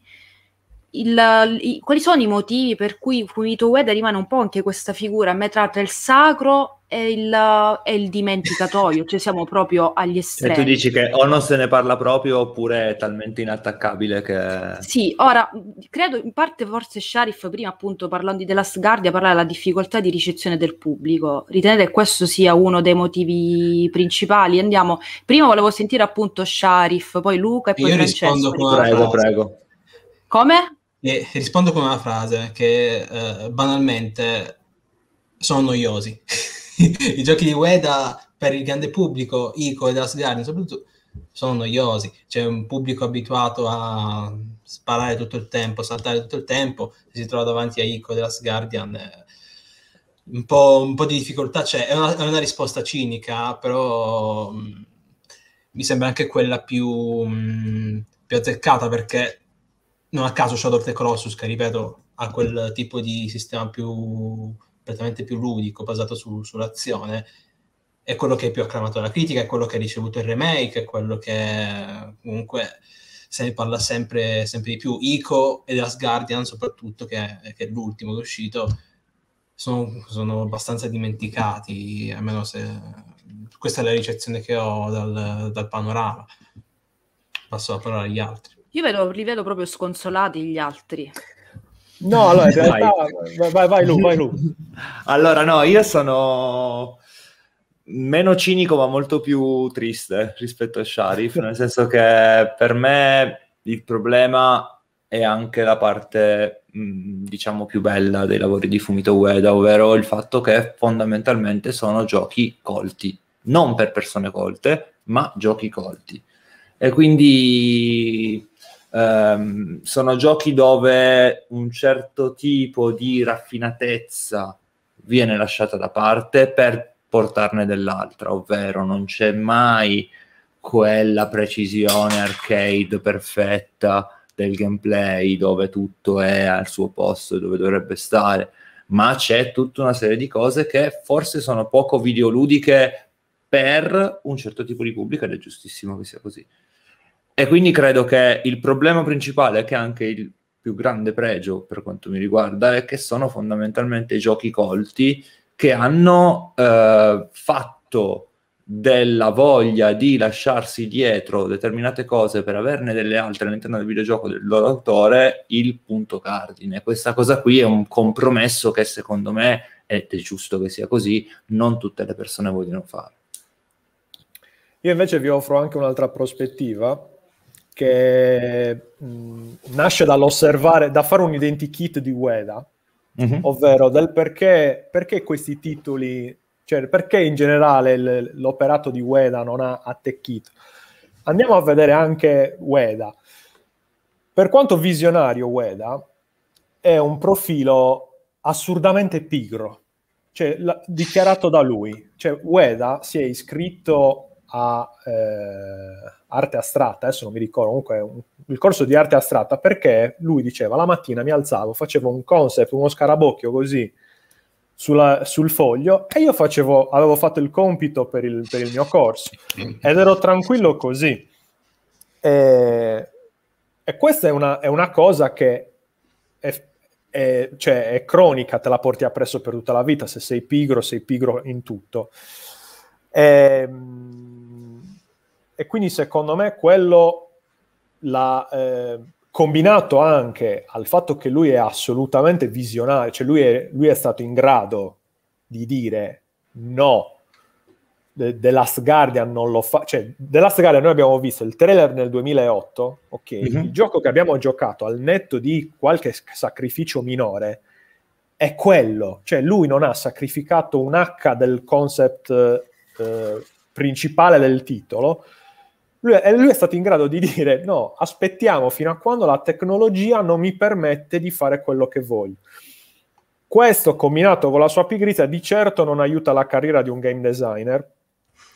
Il, i, quali sono i motivi per cui Fumito Ueda rimane un po' anche questa figura a metà tra il sacro è il, è il dimenticatoio, cioè siamo proprio agli estremi. E tu dici che o non se ne parla proprio oppure è talmente inattaccabile che... Sì, ora, credo in parte forse Sharif prima appunto parlando di The Last Guardia parlava della difficoltà di ricezione del pubblico, ritenete che questo sia uno dei motivi principali? Andiamo, prima volevo sentire appunto Sharif, poi Luca e poi Io Francesco. Prego, prego, prego. Come? E eh, rispondo con una frase che eh, banalmente sono noiosi. i giochi di Ueda per il grande pubblico, Ico e Dust Guardian soprattutto, sono noiosi. C'è un pubblico abituato a sparare tutto il tempo, saltare tutto il tempo, se si trova davanti a Ico e Dust Guardian... Eh, un po', un po', di difficoltà c'è, è una, è una risposta cinica, però mh, mm, mi sembra anche quella più, mh, mm, più, azzeccata perché non a caso Shadow of the Colossus, che ripeto ha quel tipo di sistema più prettamente più ludico, basato su, sull'azione, è quello che è più acclamato dalla critica, è quello che ha ricevuto il remake, è quello che comunque se ne parla sempre, sempre di più. Ico e The Last Guardian, soprattutto, che, che è l'ultimo che è uscito, sono, sono, abbastanza dimenticati, almeno se questa è la ricezione che ho dal, dal panorama. Passo la parola agli altri. Io vedo, li vedo proprio sconsolati gli altri. No, allora in realtà vai, vai, vai Lu, vai Lu. allora no, io sono meno cinico ma molto più triste rispetto a Sharif, nel senso che per me il problema è anche la parte mm, diciamo più bella dei lavori di Fumito Ueda, ovvero il fatto che fondamentalmente sono giochi colti, non per persone colte, ma giochi colti. E quindi Um, sono giochi dove un certo tipo di raffinatezza viene lasciata da parte per portarne dell'altra, ovvero non c'è mai quella precisione arcade perfetta del gameplay dove tutto è al suo posto, dove dovrebbe stare, ma c'è tutta una serie di cose che forse sono poco videoludiche per un certo tipo di pubblico ed è giustissimo che sia così. E quindi credo che il problema principale, che è anche il più grande pregio per quanto mi riguarda, è che sono fondamentalmente giochi colti che hanno eh, fatto della voglia di lasciarsi dietro determinate cose per averne delle altre all'interno del videogioco del loro autore il punto cardine. Questa cosa qui è un compromesso che secondo me, ed è giusto che sia così, non tutte le persone vogliono fare. Io invece vi offro anche un'altra prospettiva che mh, nasce dall'osservare, da fare un identikit di Ueda, mm-hmm. ovvero del perché, perché, questi titoli, cioè perché in generale l- l'operato di Ueda non ha attecchito. Andiamo a vedere anche Ueda. Per quanto visionario Ueda, è un profilo assurdamente pigro, cioè la, dichiarato da lui. Cioè Ueda si è iscritto a eh, arte astratta, adesso non mi ricordo, comunque un, il corso di arte astratta, perché lui diceva la mattina mi alzavo, facevo un concept, uno scarabocchio così sulla, sul foglio e io facevo, avevo fatto il compito per il, per il mio corso ed ero tranquillo così. E, e questa è una, è una, cosa che è, è, cioè, è cronica, te la porti appresso per tutta la vita, se sei pigro, sei pigro in tutto. E, ehm, e quindi secondo me quello l'ha eh, combinato anche al fatto che lui è assolutamente visionario, cioè lui è, lui è stato in grado di dire no, The, The, Last Guardian non lo fa, cioè The Last Guardian noi abbiamo visto il trailer nel 2008, ok, mm-hmm. il gioco che abbiamo giocato al netto di qualche sacrificio minore è quello, cioè lui non ha sacrificato un H del concept eh, principale del titolo lui è, lui è, stato in grado di dire no, aspettiamo fino a quando la tecnologia non mi permette di fare quello che voglio. Questo combinato con la sua pigrizia di certo non aiuta la carriera di un game designer,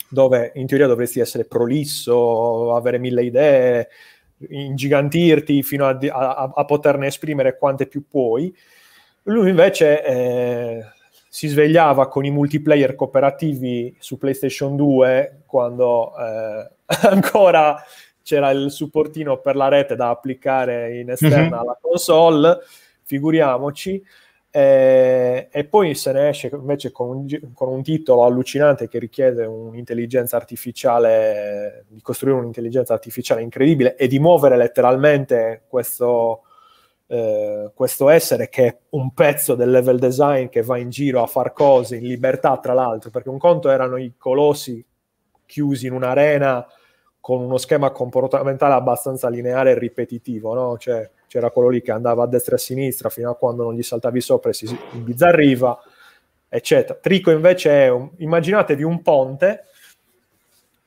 dove in teoria dovresti essere prolisso, avere mille idee, ingigantirti fino a, a, a poterne esprimere quante più puoi. Lui invece... Eh, si svegliava con i multiplayer cooperativi su PlayStation 2 quando eh, ancora c'era il supportino per la rete da applicare in mhm. esterna mm-hmm. alla console, figuriamoci. Eh, e poi se ne esce invece con un, con un, titolo allucinante che richiede un'intelligenza artificiale, di costruire un'intelligenza artificiale incredibile e di muovere letteralmente questo, eh, questo essere che è un pezzo del level design che va in giro a far cose in libertà, tra l'altro, perché un conto erano i colossi chiusi in un'arena con uno schema comportamentale abbastanza lineare e ripetitivo, no? cioè, c'era quello lì che andava a destra e a sinistra fino a quando non gli saltavi sopra e si imbizzarriva, eccetera. Trico invece è, un, immaginatevi un ponte,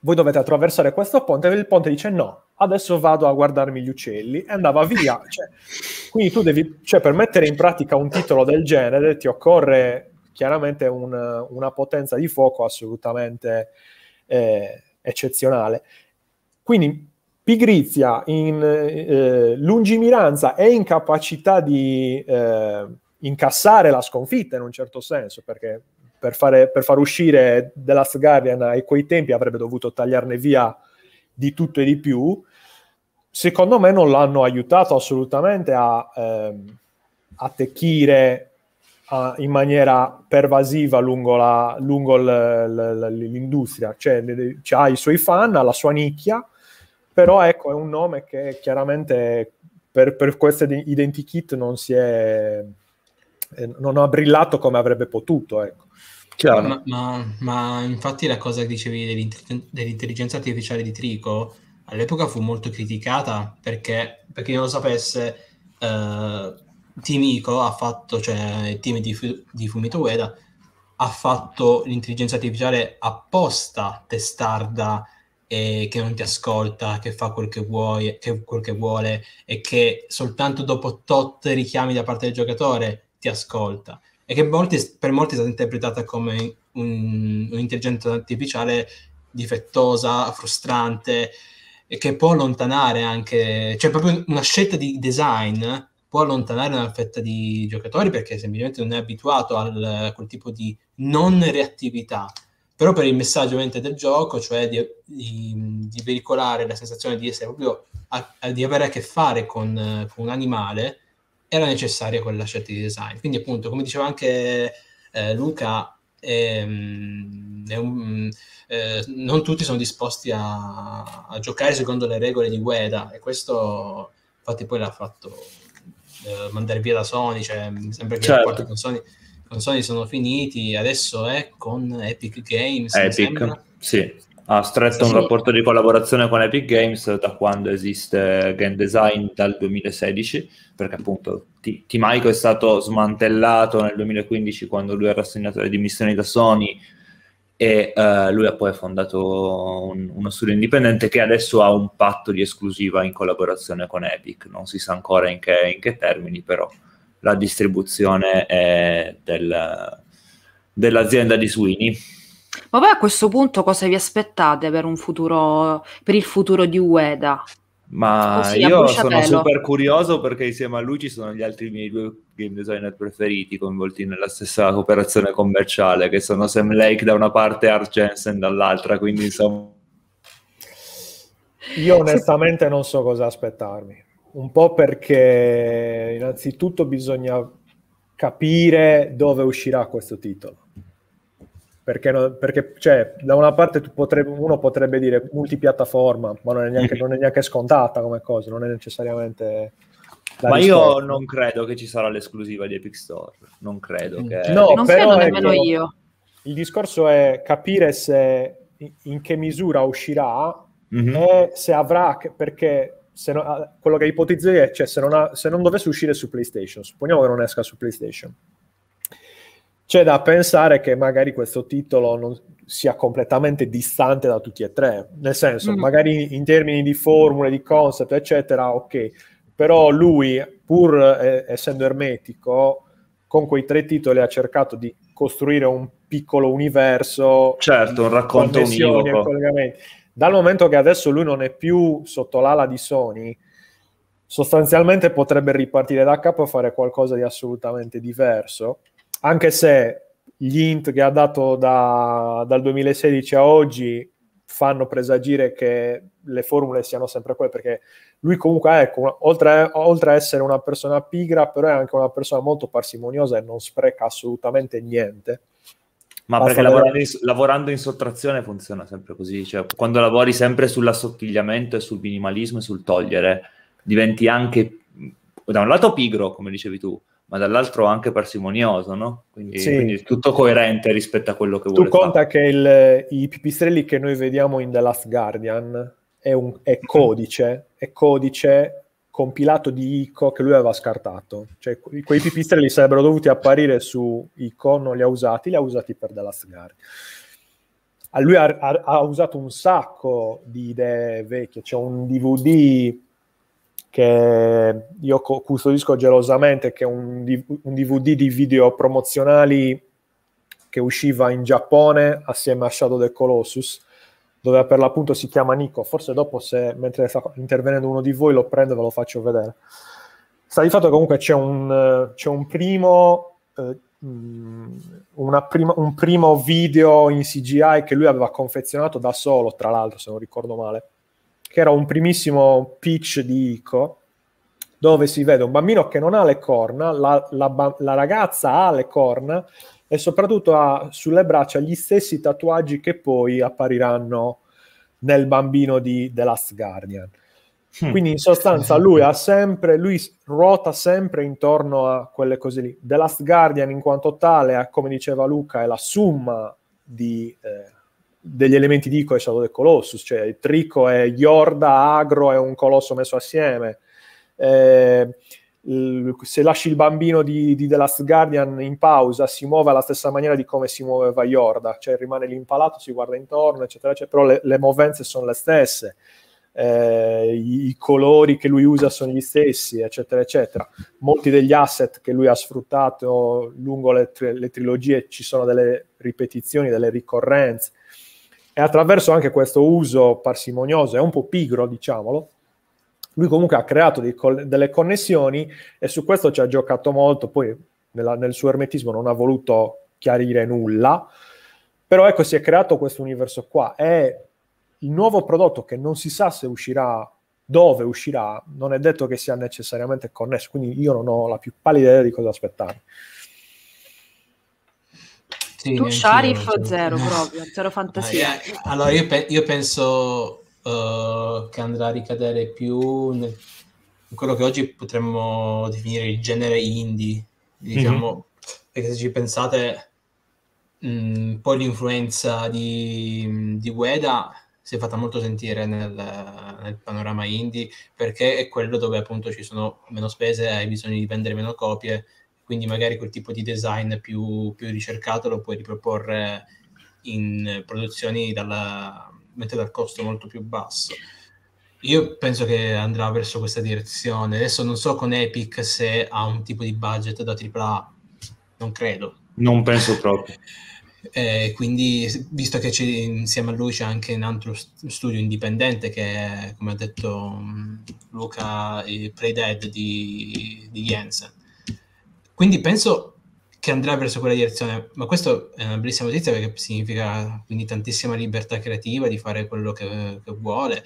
voi dovete attraversare questo ponte e il ponte dice no, adesso vado a guardarmi gli uccelli e andava via. Cioè, quindi tu devi, cioè, per mettere in pratica un titolo del genere ti occorre chiaramente un, una potenza di fuoco assolutamente eh, eccezionale. Quindi pigrizia, in, eh, lungimiranza e incapacità di eh, incassare la sconfitta in un certo senso, perché per, fare, per far uscire The Last Guardian ai quei tempi avrebbe dovuto tagliarne via di tutto e di più, secondo me non l'hanno aiutato assolutamente a eh, attecchire a, in maniera pervasiva lungo, la, lungo l, l, l, l'industria, cioè ha i suoi fan, ha la sua nicchia, però ecco, è un nome che chiaramente per, per questo identikit non si è... Eh, non ha brillato come avrebbe potuto, ecco. Ma, ma, ma, infatti la cosa che dicevi dell'intelligenza artificiale di Trico all'epoca fu molto criticata perché, per chi non lo sapesse, eh, Ico ha fatto, cioè il team di, di Fumito Ueda ha fatto l'intelligenza artificiale apposta testarda eh, che non ti ascolta, che fa quel che, vuoi, che, quel che vuole e che soltanto dopo tot richiami da parte del giocatore ti ascolta. E che molti, per molti è stata interpretata come un, un'intelligenza artificiale difettosa, frustrante, e che può allontanare anche, cioè proprio una scelta di design può allontanare una fetta di giocatori perché semplicemente non è abituato al, a quel tipo di non reattività però per il messaggio ovviamente del gioco, cioè di, di, di veicolare la sensazione di essere proprio, a, a, di avere a che fare con, con, un animale, era necessaria quella scelta di design. Quindi appunto, come diceva anche eh, Luca, ehm, un, eh, non tutti sono disposti a, a, giocare secondo le regole di Gueda e questo infatti poi l'ha fatto eh, mandare via da Sony, cioè mi sembra che certo. il con Sony console sono finiti, adesso è con Epic Games. Epic, sì. Ha stretto sì. un rapporto di collaborazione con Epic Games da quando esiste Game Design dal 2016, perché appunto T- Timaico è stato smantellato nel 2015 quando lui era assegnato le dimissioni da Sony e uh, lui ha poi fondato un, uno studio indipendente che adesso ha un patto di esclusiva in collaborazione con Epic, non si sa ancora in che, in che termini però la distribuzione eh, del, dell'azienda di Sweeney. Ma poi a questo punto cosa vi aspettate per, futuro, per il futuro di Ueda? Ma Così, io sono super curioso perché insieme a lui ci sono gli altri miei due game designer preferiti coinvolti nella stessa cooperazione commerciale, che sono Sam Lake da una parte e Art Jensen dall'altra, quindi insomma... Io onestamente non so cosa aspettarmi un po' perché innanzitutto bisogna capire dove uscirà questo titolo. Perché, no, perché cioè, da una parte potrebbe, uno potrebbe dire multipiattaforma, ma non è, neanche, non è neanche scontata come cosa, non è necessariamente... Ma risposta. io non credo che ci sarà l'esclusiva di Epic Store, non credo che... Mm. No, non però credo nemmeno io. io. Il discorso è capire se in che misura uscirà mm-hmm. e se avrà, perché no, ah, quello che ipotizzerei è cioè, se, non ha, se non dovesse uscire su PlayStation, supponiamo che non esca su PlayStation, c'è da pensare che magari questo titolo non sia completamente distante da tutti e tre, nel senso, mm. magari in termini di formule, di concept, eccetera, ok, però lui, pur eh, essendo ermetico, con quei tre titoli ha cercato di costruire un piccolo universo, certo, un racconto univoco dal momento che adesso lui non è più sotto l'ala di Sony, sostanzialmente potrebbe ripartire da capo e fare qualcosa di assolutamente diverso, anche se gli int che ha dato da, dal 2016 a oggi fanno presagire che le formule siano sempre quelle, perché lui comunque, ecco, oltre, oltre a essere una persona pigra, però è anche una persona molto parsimoniosa e non spreca assolutamente niente ma Basta perché lavorando in, lavorando in, sottrazione funziona sempre così, cioè quando lavori sempre sull'assottigliamento e sul minimalismo e sul togliere, diventi anche da un lato pigro, come dicevi tu, ma dall'altro anche parsimonioso, no? Quindi, sì. quindi tutto coerente rispetto a quello che tu vuole Tu conta fare. che il, i pipistrelli che noi vediamo in The Last Guardian è, un, è codice, è codice compilato di ICO che lui aveva scartato. Cioè, quei pipistrelli sarebbero dovuti apparire su ICO, non li ha usati, li ha usati per Dallas Gary. A lui ha, ha, ha, usato un sacco di idee vecchie, c'è un DVD che io custodisco gelosamente, che è un, un DVD di video promozionali che usciva in Giappone assieme a Shadow the Colossus, dove per l'appunto si chiama Nico. Forse dopo, se mentre sta intervenendo uno di voi, lo prendo e ve lo faccio vedere. Sta di fatto che comunque c'è un, eh, c'è un primo. Eh, mm, prima, un primo video in CGI che lui aveva confezionato da solo, tra l'altro, se non ricordo male, che era un primissimo pitch di Ico, dove si vede un bambino che non ha le corna, la, la, la ragazza ha le corna e soprattutto ha ah, sulle braccia gli stessi tatuaggi che poi appariranno nel bambino di The Last Guardian. Hm. Quindi in sostanza lui ha sempre, lui ruota sempre intorno a quelle cose lì. The Last Guardian in quanto tale, come diceva Luca, è la summa di, eh, degli elementi di Ico e Shadow del Colossus, cioè Trico è Yorda, Agro è un colosso messo assieme. Eh, eh, se lasci il bambino di, di, The Last Guardian in pausa, si muove alla stessa maniera di come si muoveva Yorda, cioè rimane lì impalato, si guarda intorno, eccetera, eccetera. però le, le movenze sono le stesse, eh, i, i, colori che lui usa sono gli stessi, eccetera, eccetera. Molti degli asset che lui ha sfruttato lungo le, tri- le trilogie ci sono delle ripetizioni, delle ricorrenze, e attraverso anche questo uso parsimonioso e un po' pigro, diciamolo, lui comunque ha creato dei, delle connessioni e su questo ci ha giocato molto, poi nella, nel suo ermetismo non ha voluto chiarire nulla, però ecco si è creato questo universo qua, è il nuovo prodotto che non si sa se uscirà, dove uscirà, non è detto che sia necessariamente connesso, quindi io non ho la più pallida idea di cosa aspettare. Sì, tu Sharif cioè. zero proprio, zero fantasia. Allora io, pe- io penso uh, che andrà a ricadere più nel, in quello che oggi potremmo definire il genere indie, diciamo, mm-hmm. perché se ci pensate mh, mm, poi l'influenza di, di Gueda si è fatta molto sentire nel, nel, panorama indie perché è quello dove appunto ci sono meno spese, hai bisogno di vendere meno copie, quindi magari quel tipo di design più, più ricercato lo puoi riproporre in produzioni dalla, mettere al costo molto più basso. Io penso che andrà verso questa direzione. Adesso non so con Epic se ha un tipo di budget da AAA, non credo. Non penso proprio. Eh, quindi, visto che insieme a lui c'è anche un altro studio indipendente che, come ha detto mm, Luca, il pre Dead di, di Jensen. Quindi penso che andrà verso quella direzione. Ma questo è una bellissima notizia perché significa quindi tantissima libertà creativa di fare quello che, che vuole.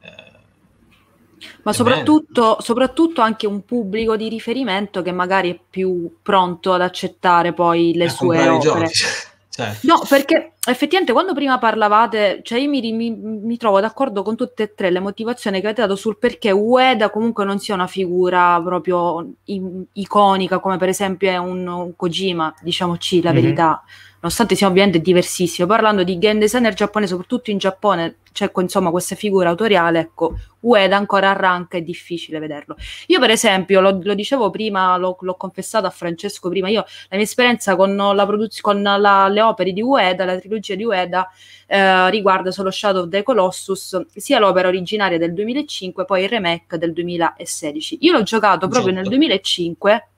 Eh, ma soprattutto, soprattutto, anche un pubblico di riferimento che magari è più pronto ad accettare poi le A sue opere. Giochi. Certo. No, perché effettivamente quando prima parlavate, cioè io mi, mi, mi, trovo d'accordo con tutte e tre le motivazioni che avete dato sul perché Ueda comunque non sia una figura proprio i- iconica come per esempio è un, un Kojima, diciamoci la mm-hmm. verità, nonostante sia ovviamente diversissimo. Parlando di game designer giapponese, soprattutto in Giappone c'è cioè, insomma questa figura autoriale, ecco, Ueda ancora arranca, è difficile vederlo. Io per esempio, lo, lo dicevo prima, lo, l'ho confessato a Francesco prima, io la mia esperienza con, la produz- con la, le opere di Ueda, la trilogia trilogia di Ueda eh, riguarda solo Shadow of the Colossus, sia l'opera originaria del 2005, poi il remake del 2016. Io l'ho giocato proprio 18. nel 2005.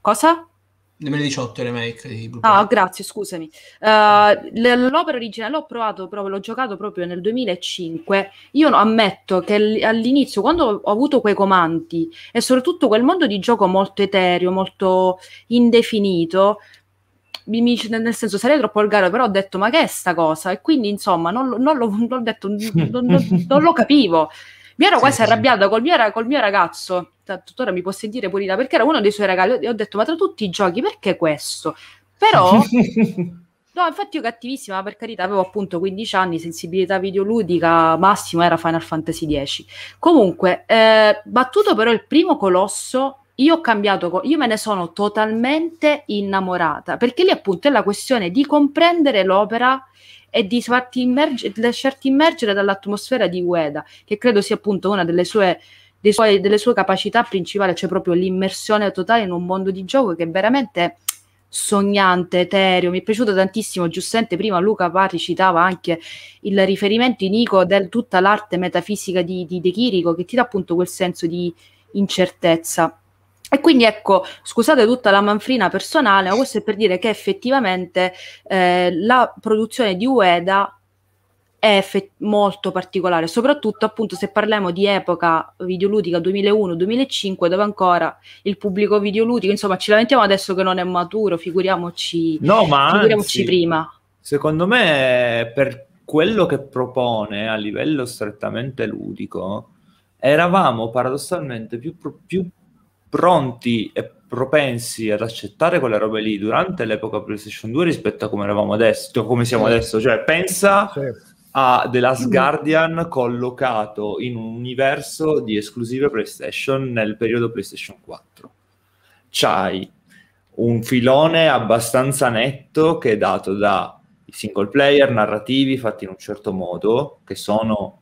Cosa? 2018 il remake di Blue Ah, grazie, scusami. Uh, l'opera originale l'ho provato proprio, l'ho giocato proprio nel 2005. Io ammetto che all'inizio, quando ho avuto quei comandi e soprattutto quel mondo di gioco molto etereo, molto indefinito, mi, mi, nel senso sarei troppo volgare, però ho detto ma che è sta cosa? E quindi insomma non, non, lo, non, l'ho detto, non, non lo capivo. Mi ero sì, quasi sì. arrabbiata col mio, col mio ragazzo, tuttora mi può sentire pulita, perché era uno dei suoi ragazzi, e ho detto ma tra tutti i giochi perché questo? Però... no, infatti io cattivissima, per carità, avevo appunto 15 anni, sensibilità videoludica, massimo era Final Fantasy X. Comunque, eh, battuto però il primo colosso io ho cambiato, io me ne sono totalmente innamorata, perché lì appunto è la questione di comprendere l'opera e di farti immerge, lasciarti immergere dall'atmosfera di Ueda, che credo sia appunto una delle sue, suoi, delle sue capacità principali, cioè proprio l'immersione totale in un mondo di gioco che è veramente sognante, etereo. Mi è piaciuto tantissimo, giustamente prima Luca Pari citava anche il riferimento in Ico del tutta l'arte metafisica di, di De Chirico, che ti dà appunto quel senso di incertezza. E quindi ecco, scusate tutta la manfrina personale, ma questo è per dire che effettivamente eh, la produzione di Ueda è molto particolare, soprattutto appunto se parliamo di epoca videoludica 2001-2005, dove ancora il pubblico videoludico, insomma, ci lamentiamo adesso che non è maturo, figuriamoci, no, ma figuriamoci anzi, prima. Secondo me, per quello che propone a livello strettamente ludico, eravamo paradossalmente più, più pronti e propensi ad accettare quelle robe lì durante l'epoca PlayStation 2 rispetto a come eravamo adesso, cioè come siamo adesso. Cioè, pensa a The Last Guardian collocato in un universo di esclusive PlayStation nel periodo PlayStation 4. C'hai un filone abbastanza netto che è dato da single player narrativi fatti in un certo modo, che sono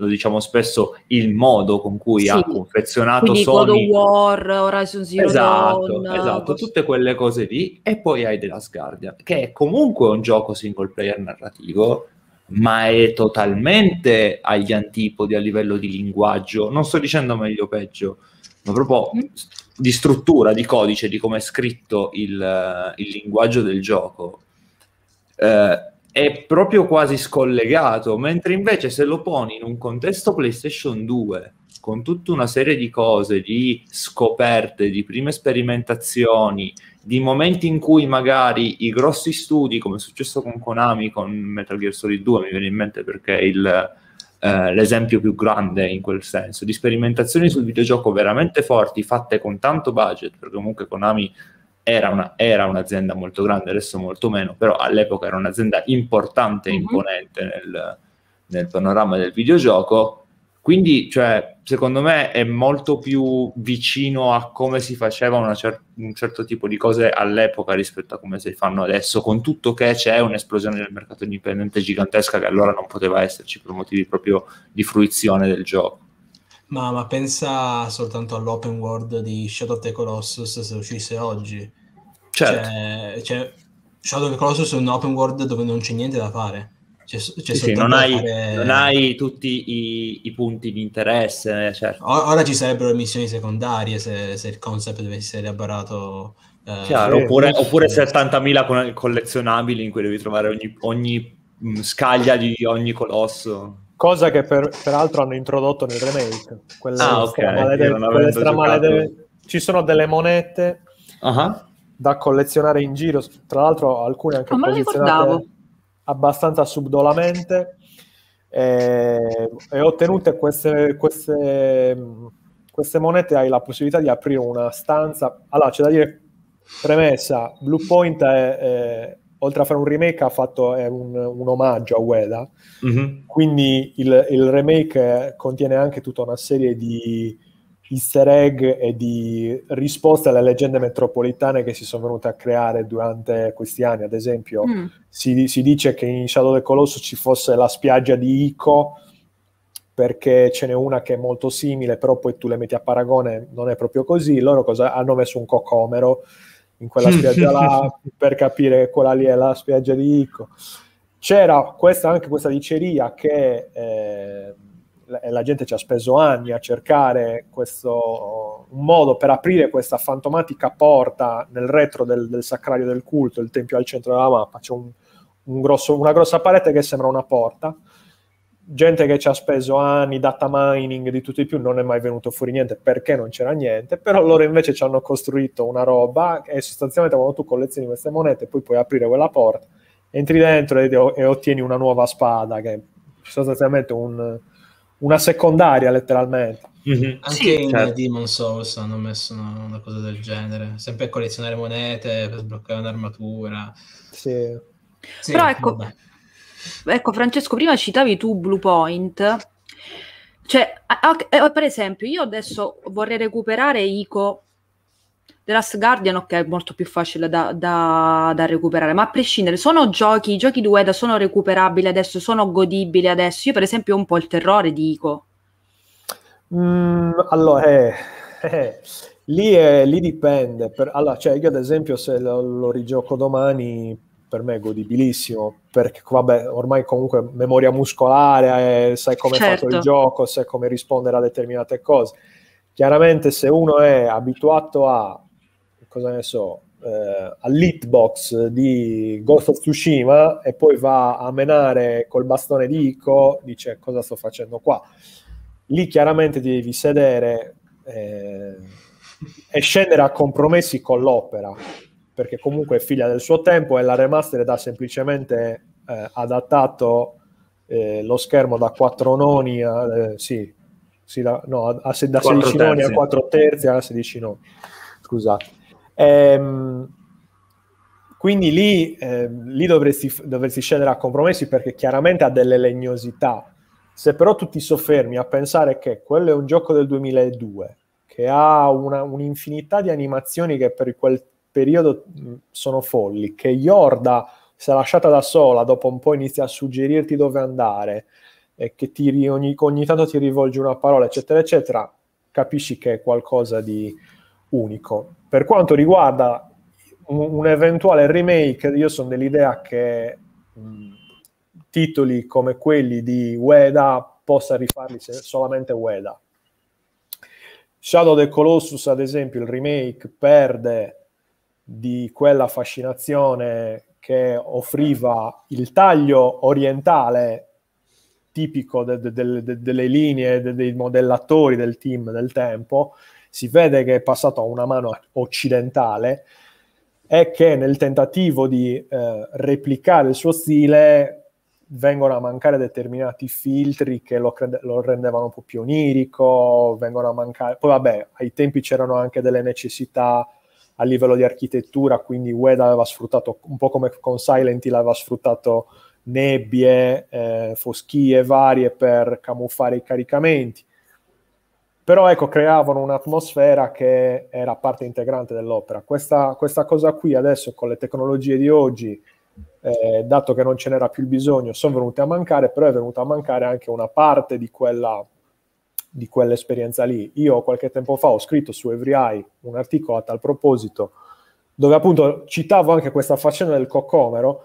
lo diciamo spesso, il modo con cui sì, ha confezionato Quindi Sony. God War, Horizon Zero esatto, Dawn. Esatto, tutte quelle cose lì. E poi hai The Last Guardian, che è comunque un gioco single player narrativo, ma è totalmente agli antipodi a livello di linguaggio. Non sto dicendo meglio o peggio, ma proprio mm. di struttura, di codice, di come è scritto il, eh, il linguaggio del gioco. Eh, è proprio quasi scollegato, mentre invece se lo poni in un contesto PlayStation 2 con tutta una serie di cose, di scoperte, di prime sperimentazioni, di momenti in cui magari i grossi studi, come è successo con Konami, con Metal Gear Solid 2, mi viene in mente perché è il, eh, l'esempio più grande in quel senso, di sperimentazioni sul videogioco veramente forti, fatte con tanto budget, perché comunque Konami era, una, era, un'azienda molto grande, adesso molto meno, però all'epoca era un'azienda importante e mhm. imponente nel, nel panorama del videogioco. Quindi, cioè, secondo me è molto più vicino a come si faceva cer- un certo tipo di cose all'epoca rispetto a come si fanno adesso, con tutto che c'è un'esplosione del mercato indipendente gigantesca che allora non poteva esserci per motivi proprio di fruizione del gioco. Ma, ma, pensa soltanto all'open world di Shadow of the Colossus se uscisse oggi. Certo. Cioè, cioè, Shadow of the Colossus è un open world dove non c'è niente da fare. C'è, cioè, c'è cioè sì, non, hai, fare... non, hai, tutti i, i, punti di interesse. Eh, certo. Ora ci sarebbero missioni secondarie se, se il concept dovesse essere abbarato. Eh, Chiaro, eh, oppure, eh, oppure 70.000 collezionabili in cui devi trovare ogni, ogni mm, scaglia di ogni colosso cosa che per, peraltro hanno introdotto nel remake. Quella ah, ok. Quelle stramaledette. Ci sono delle monete uh-huh. da collezionare in giro, tra l'altro alcune anche oh, posizionate abbastanza subdolamente. E, e ottenute queste, queste, queste monete hai la possibilità di aprire una stanza. Allora, c'è da dire premessa, Blue Point è, è oltre a fare un remake, ha fatto eh, un, un, omaggio a Ueda. Mm-hmm. Quindi il, il, remake contiene anche tutta una serie di easter egg e di risposte alle leggende metropolitane che si sono venute a creare durante questi anni. Ad esempio, mm. si, si, dice che in Shadow of the Colossus ci fosse la spiaggia di Ico perché ce n'è una che è molto simile, però poi tu le metti a paragone, non è proprio così. Loro cosa, hanno messo un cocomero in quella spiaggia là per capire quella lì è la spiaggia di Ico. C'era questa, anche questa diceria che eh, la, la, gente ci ha speso anni a cercare questo, un modo per aprire questa fantomatica porta nel retro del, del sacrario del culto, il tempio al centro della mappa. C'è un, un grosso, una grossa parete che sembra una porta gente che ci ha speso anni, data mining, di tutto di più, non è mai venuto fuori niente perché non c'era niente, però loro invece ci hanno costruito una roba e sostanzialmente quando tu collezioni queste monete poi puoi aprire quella porta, entri dentro e, e ottieni una nuova spada che è sostanzialmente un, una secondaria letteralmente. Mm-hmm. Anche sì, in certo. Demon Souls hanno messo una, una, cosa del genere, sempre collezionare monete per sbloccare un'armatura. Sì. sì Però ecco, vabbè Ecco, Francesco, prima citavi tu Blue Point. Cioè, eh, per esempio, io adesso vorrei recuperare Ico The Last Guardian, ok, è molto più facile da, da, da, recuperare, ma a prescindere, sono giochi, i giochi di Ueda sono recuperabili adesso, sono godibili adesso. Io, per esempio, ho un po' il terrore di Ico. Mm, allora, eh, eh, lì, è, lì, dipende. Per, allora, cioè, io, ad esempio, se lo, lo rigioco domani, per me godibilissimo, perché vabbè, ormai comunque memoria muscolare, eh, sai come è fatto il certo. gioco, sai come rispondere a determinate cose. Chiaramente se uno è abituato a, cosa ne so, eh, all'hitbox di Ghost of Tsushima e poi va a menare col bastone di Ico, dice cosa sto facendo qua. Lì chiaramente devi sedere eh, e scendere a compromessi con l'opera perché comunque è figlia del suo tempo e la remastered ha semplicemente eh, adattato eh, lo schermo da 4 noni a, eh, eh, sì, sì, da, no, a, a, da 16 terzi. noni a 4 terzi a 16 noni scusate ehm, quindi lì, eh, lì dovresti, dovresti, scendere a compromessi perché chiaramente ha delle legnosità se però tu ti soffermi a pensare che quello è un gioco del 2002 che ha una, un'infinità di animazioni che per quel periodo mm, sono folli, che Yorda se lasciata da sola, dopo un po' inizia a suggerirti dove andare, e che ti, ogni, ogni tanto ti rivolge una parola, eccetera, eccetera, capisci che è qualcosa di unico. Per quanto riguarda un, un eventuale remake, io sono dell'idea che mh, mm, titoli come quelli di Ueda possa rifarli solamente Ueda. Shadow of the Colossus, ad esempio, il remake perde di quella fascinazione che offriva il taglio orientale tipico de, de, de, delle linee, dei modellatori del team del tempo, si vede che è passato a una mano occidentale e che nel tentativo di eh, replicare il suo stile vengono a mancare determinati filtri che lo, crede- lo rendevano un po' più onirico, vengono a mancare... Poi vabbè, ai tempi c'erano anche delle necessità a livello di architettura, quindi Ueda aveva sfruttato un po' come con Silent Hill aveva sfruttattato nebbie, eh, foschie varie per camuffare i caricamenti. Però ecco, creavano un'atmosfera che era parte integrante dell'opera. Questa, questa cosa qui adesso con le tecnologie di oggi, eh, dato che non ce n'era più il bisogno, sono venute a mancare, però è venuta a mancare anche una parte di quella di quell'esperienza lì. Io qualche tempo fa ho scritto su EveryEye un articolo a tal proposito, dove appunto citavo anche questa faccenda del coccomero,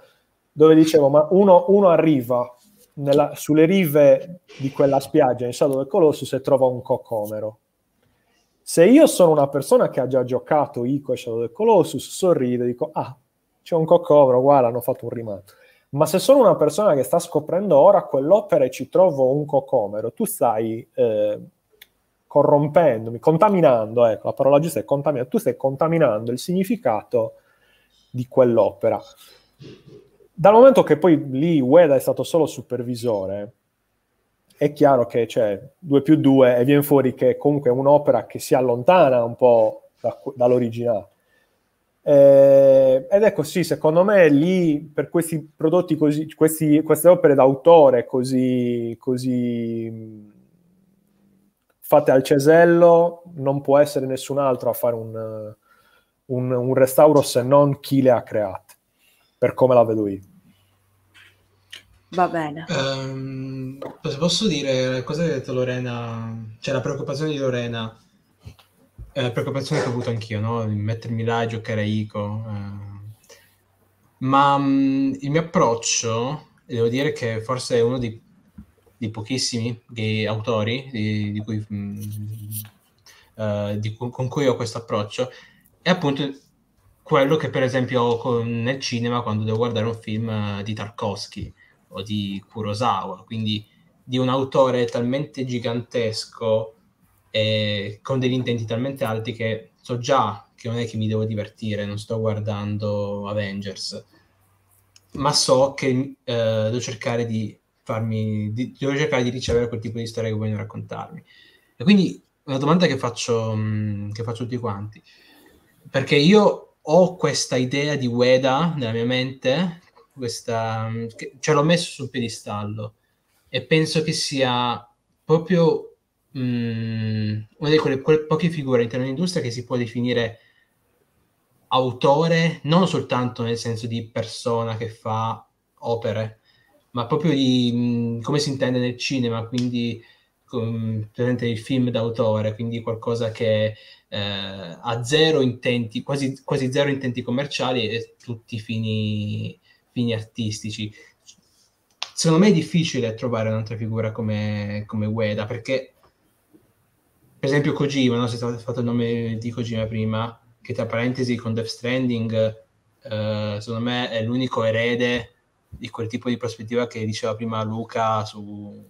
dove dicevo, ma uno, uno arriva nella, sulle rive di quella spiaggia in Shadow del Colossus e trova un coccomero. Se io sono una persona che ha già giocato Ico e Shadow del Colossus, sorrido e dico, ah, c'è un coccomero, guarda, hanno fatto un rimato ma se sono una persona che sta scoprendo ora quell'opera e ci trovo un cocomero, tu stai eh, corrompendomi, contaminando, ecco, la parola giusta è contaminare, tu stai contaminando il significato di quell'opera. Dal momento che poi lì Ueda è stato solo supervisore, è chiaro che c'è cioè, 2 più 2 e viene fuori che comunque è un'opera che si allontana un po' da, dall'originale. Eh, ed ecco sì, secondo me lì per questi prodotti così, questi, queste opere d'autore così, così fatte al cesello, non può essere nessun altro a fare un, un, un restauro se non chi le ha create, per come la vedo io. Va bene. Um, posso dire cosa ha detto Lorena? C'è cioè la preoccupazione di Lorena eh, preoccupazione che ho avuto anch'io, no? mettermi là e giocare a Ico. Eh. Ma mh, mm, il mio approccio, devo dire che forse è uno di, di pochissimi di autori di, di cui, mh, mm, eh, uh, con cui ho questo approccio, è appunto quello che per esempio ho con, nel cinema quando devo guardare un film eh, di Tarkovsky o di Kurosawa, quindi di un autore talmente gigantesco eh, con degli intenti talmente alti che so già che non è che mi devo divertire, non sto guardando Avengers, ma so che eh, devo cercare di farmi, di, devo cercare di ricevere quel tipo di storia che vogliono raccontarmi. E quindi una domanda che faccio, mh, mm, che faccio tutti quanti, perché io ho questa idea di Ueda nella mia mente, questa, che, ce l'ho messo sul piedistallo e penso che sia proprio mh, mm, una di quelle, quelle poche figure all'interno dell'industria che si può definire autore non soltanto nel senso di persona che fa opere, ma proprio di mh, mm, come si intende nel cinema, quindi um, presente il film d'autore, quindi qualcosa che eh, ha zero intenti, quasi, quasi, zero intenti commerciali e tutti fini, fini, artistici. Secondo me è difficile trovare un'altra figura come, come Ueda, perché per esempio Kojima, no? si è fatto il nome di Kojima prima, che tra parentesi con Death Stranding, eh, secondo me è l'unico erede di quel tipo di prospettiva che diceva prima Luca su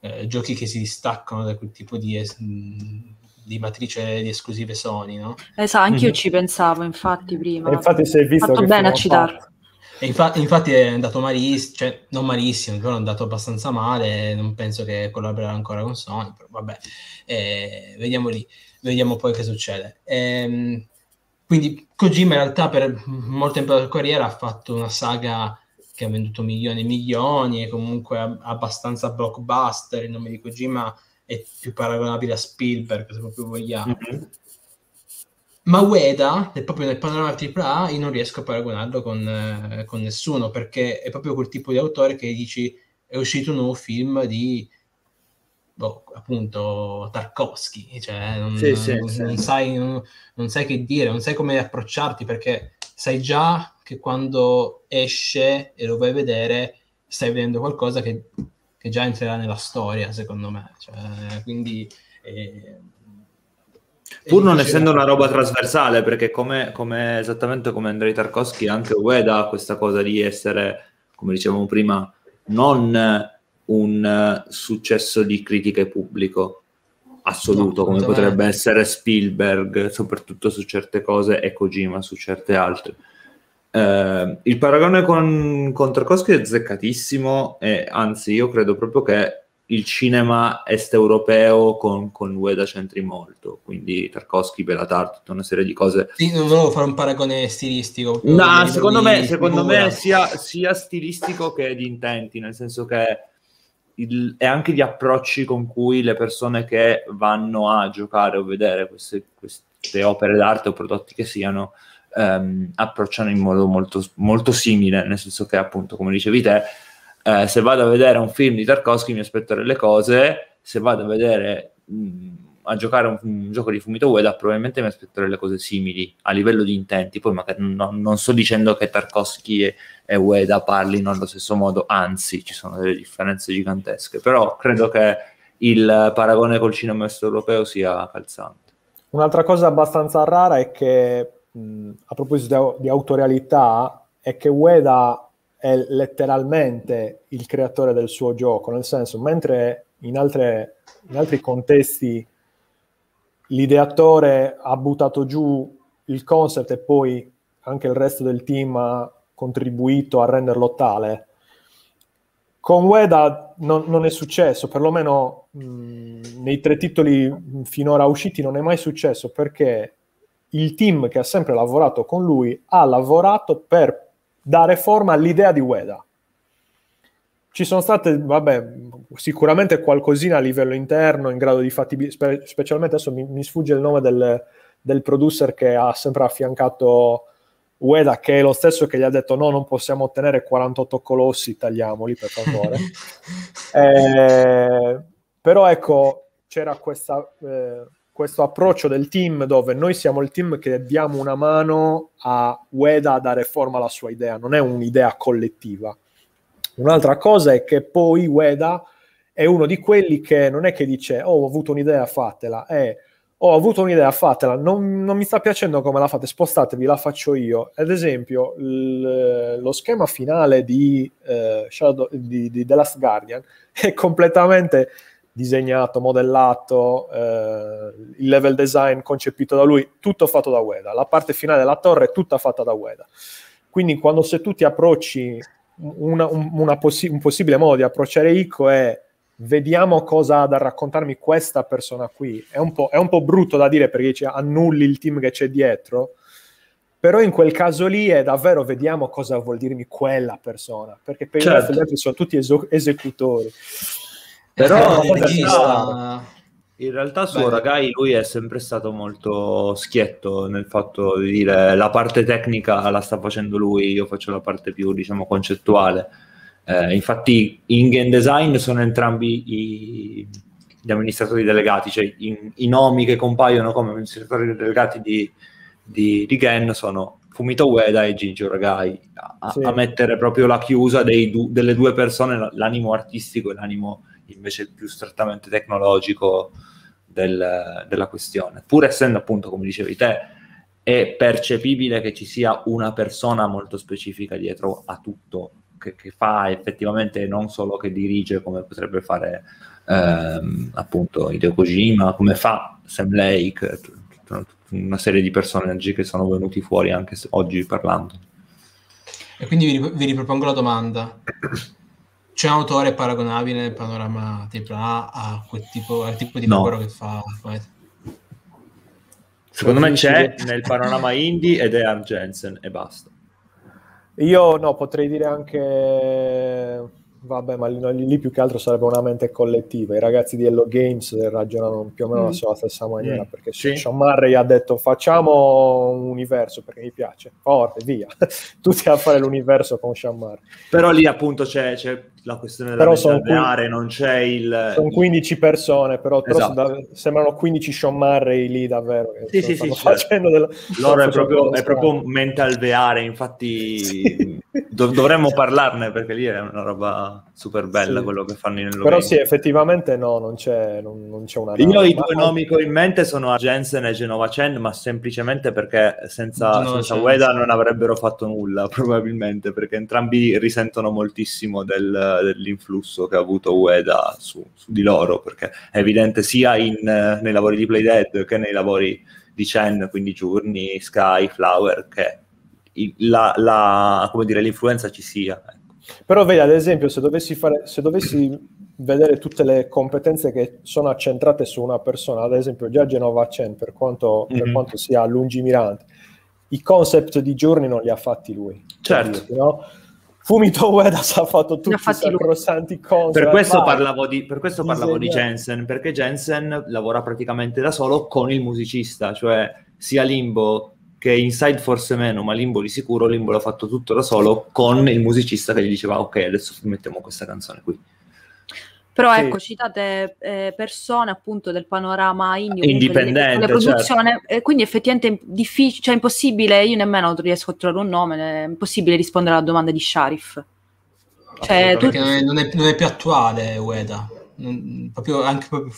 eh, giochi che si distaccano da quel tipo di, es- di matrice di esclusive Sony, no? Esatto, anche io mm-hmm. ci pensavo infatti prima. E infatti sei visto fatto bene a citarlo. Infa- infatti è andato malissimo, cioè non malissimo, però è andato abbastanza male, non penso che collaborerà ancora con Sony, però vabbè, eh, vediamo lì, vediamo poi che succede. Ehm, quindi Kojima in realtà per molto tempo della carriera ha fatto una saga che ha venduto milioni e milioni e comunque abbastanza blockbuster, il nome di Kojima è più paragonabile a Spielberg se proprio vogliamo. Mm-hmm. Ma Ueda, proprio nel panorama AAA, io non riesco a paragonarlo con, eh, con, nessuno, perché è proprio quel tipo di autore che dici è uscito un nuovo film di, boh, appunto, Tarkovsky, cioè non, sì, sì, non, sì. non sai, non, non sai che dire, non sai come approcciarti, perché sai già che quando esce e lo vai a vedere, stai vedendo qualcosa che, che già entrerà nella storia, secondo me. Cioè, quindi... Eh, Pur non essendo una roba trasversale, perché come, come, esattamente come Andrei Tarkovsky, anche Ueda ha questa cosa di essere, come dicevamo prima, non un successo di critica e pubblico assoluto, no, come potrebbe essere Spielberg, soprattutto su certe cose, e Kojima su certe altre. Eh, il paragone con, con Tarkovsky è zeccatissimo, e anzi, io credo proprio che il cinema est europeo con, con Ueda c'entri molto, quindi Tarkovsky, Belatar, tutta una serie di cose. Sì, non volevo fare un paragone stilistico. No, secondo me, secondo me sia, sia, stilistico che di intenti, nel senso che il, è anche gli approcci con cui le persone che vanno a giocare o vedere queste, queste opere d'arte o prodotti che siano, ehm, approcciano in modo molto, molto simile, nel senso che appunto, come dicevi te, eh, se vado a vedere un film di Tarkovsky mi aspetterò le cose, se vado a vedere mh, mm, a giocare un, un, gioco di Fumito Ueda probabilmente mi aspetterò le cose simili a livello di intenti, poi magari no, non sto dicendo che Tarkovsky e, e Ueda parlino allo stesso modo, anzi ci sono delle differenze gigantesche, però credo che il paragone col cinema est europeo sia calzante. Un'altra cosa abbastanza rara è che, mh, mm, a proposito di, di autorealità, è che Ueda è letteralmente il creatore del suo gioco, nel senso, mentre in, altre, in altri contesti l'ideatore ha buttato giù il concept e poi anche il resto del team ha contribuito a renderlo tale. Con Weda non, non è successo, perlomeno mh, nei tre titoli finora usciti non è mai successo perché il team che ha sempre lavorato con lui ha lavorato per dare forma all'idea di Ueda. Ci sono state, vabbè, sicuramente qualcosina a livello interno in grado di fattibilità, specialmente adesso mi, mi, sfugge il nome del, del producer che ha sempre affiancato Ueda, che è lo stesso che gli ha detto no, non possiamo ottenere 48 colossi, tagliamoli per favore. eh, però ecco, c'era questa... Eh, questo approccio del team dove noi siamo il team che diamo una mano a Ueda a dare forma alla sua idea, non è un'idea collettiva. Un'altra cosa è che poi Ueda è uno di quelli che non è che dice oh ho avuto un'idea fatela, è oh, ho avuto un'idea fatela, non, non mi sta piacendo come la fate, spostatevi, la faccio io. Ad esempio l- lo schema finale di, eh, Shadow, di, di The Last Guardian è completamente disegnato, modellato, eh, il level design concepito da lui, tutto fatto da Ueda. La parte finale della torre è tutta fatta da Ueda. Quindi quando se tu ti approcci, una, una possi- un possibile modo di approcciare Ico è vediamo cosa ha da raccontarmi questa persona qui. È un po', è un po brutto da dire perché dice annulli il team che c'è dietro, però in quel caso lì è davvero vediamo cosa vuol dirmi quella persona, perché per certo. i sono tutti es- esecutori. Però in realtà su Ragai lui è sempre stato molto schietto nel fatto di dire la parte tecnica la sta facendo lui, io faccio la parte più diciamo concettuale. Eh, infatti in game design sono entrambi i, gli amministratori delegati, cioè i, i nomi che compaiono come amministratori delegati di, di, di Gen sono Fumito Ueda e Gigi Ragai a, sì. a, mettere proprio la chiusa dei, delle due persone, l'animo artistico e l'animo invece il più strettamente tecnologico del, della questione. Pur essendo appunto, come dicevi te, è percepibile che ci sia una persona molto specifica dietro a tutto, che, che fa effettivamente non solo che dirige come potrebbe fare ehm, appunto Hideo Kojima, come fa Sam Lake, eh, una serie di personaggi che sono venuti fuori anche oggi parlando. E quindi vi ripropongo la domanda c'è un autore paragonabile nel panorama AAA a quel tipo, al tipo di no. lavoro che fa Secondo me c'è nel panorama indie ed è Arm Jensen e basta. Io no, potrei dire anche vabbè, ma lì, lì, più che altro sarebbe una mente collettiva. I ragazzi di Hello Games ragionano più o meno mm. sulla stessa maniera, mm. perché sì. Sean Murray ha detto facciamo un universo perché mi piace, forte, via, tutti a fare l'universo con Sean Murray. Però lì appunto c'è, c'è la questione della alveare, non c'è il... Sono 15 persone, però, esatto. però sembrano 15 Sean Murray lì davvero. Sì, sì, sì. Certo. Della... Loro è proprio, è proprio mentalveare, infatti sì. dov- dovremmo parlarne perché lì è una roba super bella sì. quello che fanno in Hello Però sì, effettivamente no, non c'è, non, non c'è una... Io i due nomi che ho in mente sono Jensen e Genova Chen, ma semplicemente perché senza, senza Ueda non avrebbero fatto nulla, probabilmente, perché entrambi risentono moltissimo del, dell'influsso che ha avuto Ueda su, su, di loro, perché è evidente sia in, nei lavori di Playdead che nei lavori di Chen, quindi Journey, Sky, Flower, che il, la, la, dire, l'influenza ci sia. Ecco. Però vedi, ad esempio, se dovessi, fare, se dovessi vedere tutte le competenze che sono accentrate su una persona, ad esempio già Genova Chen, per quanto, mm-hmm. per mhm. quanto sia lungimirante, i concept di giorni non li ha fatti lui. Certo. Dire, no? Fumito Ueda ha fatto tutti i grossanti concept. Per questo parlavo, di, per questo parlavo di Jensen, perché Jensen lavora praticamente da solo con il musicista, cioè sia Limbo che Inside forse meno, ma Limbo di sicuro, Limbo l'ha fatto tutto da solo con il musicista che gli diceva ok, adesso mettiamo questa canzone qui. Però sì. ecco, citate eh, persone appunto del panorama indio, indipendente, delle, delle certo. eh, quindi effettivamente difficile, cioè impossibile, io nemmeno riesco a trovare un nome, è impossibile rispondere alla domanda di Sharif. Cioè, tu... non, è, non, è, più attuale Ueda, non, proprio, anche proprio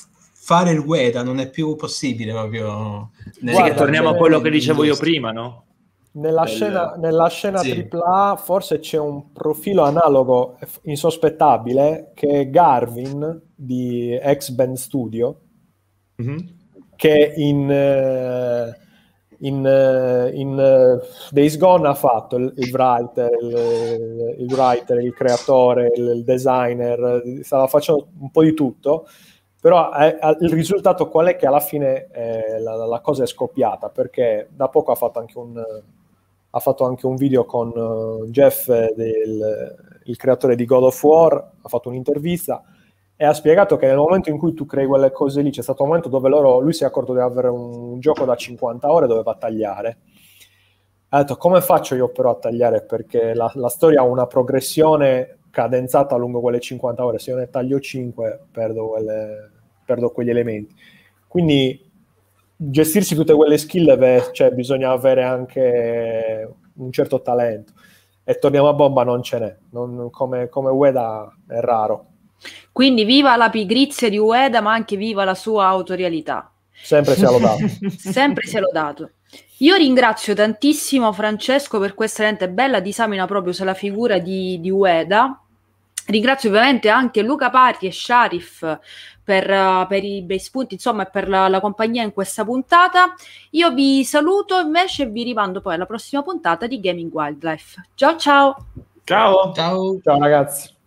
fare il Gueda non è più possibile proprio. Nel... Sì, torniamo a quello che dicevo io prima, no? Nella Bello. scena, nella scena sì. AAA forse c'è un profilo analogo insospettabile che Garvin di X Band Studio, mm-hmm. che in, eh, in, eh, in eh, Days Gone ha fatto il, il, writer, il, il writer, il creatore, il, il designer, stava facendo un po' di tutto però eh, eh, il risultato qual è? Che alla fine eh, la, la, cosa è scoppiata, perché da poco ha fatto anche un, fatto anche un video con uh, Jeff, del, il creatore di God of War, ha fatto un'intervista e ha spiegato che nel momento in cui tu crei quelle cose lì, c'è stato un momento dove loro, lui si è accorto di avere un, un gioco da 50 ore, doveva tagliare ha detto come faccio io però a tagliare perché la, la, storia ha una progressione cadenzata lungo quelle 50 ore, se io ne taglio 5 perdo, quelle, perdo quegli elementi. Quindi gestirsi tutte quelle skill, beh, cioè, bisogna avere anche un certo talento. E torniamo a bomba, non ce n'è, non, come, come Ueda è raro. Quindi viva la pigrizia di Ueda, ma anche viva la sua autorialità. Sempre sia lodato. Sempre sia lodato. Io ringrazio tantissimo Francesco per questa lente bella disamina proprio sulla figura di, di Ueda, Ringrazio ovviamente anche Luca Parti e Sharif per, eh, per, i bei spunti, insomma, e per la, la, compagnia in questa puntata. Io vi saluto invece e vi rimando poi alla prossima puntata di Gaming Wildlife. Ciao ciao! Ciao! Ciao, ciao ragazzi!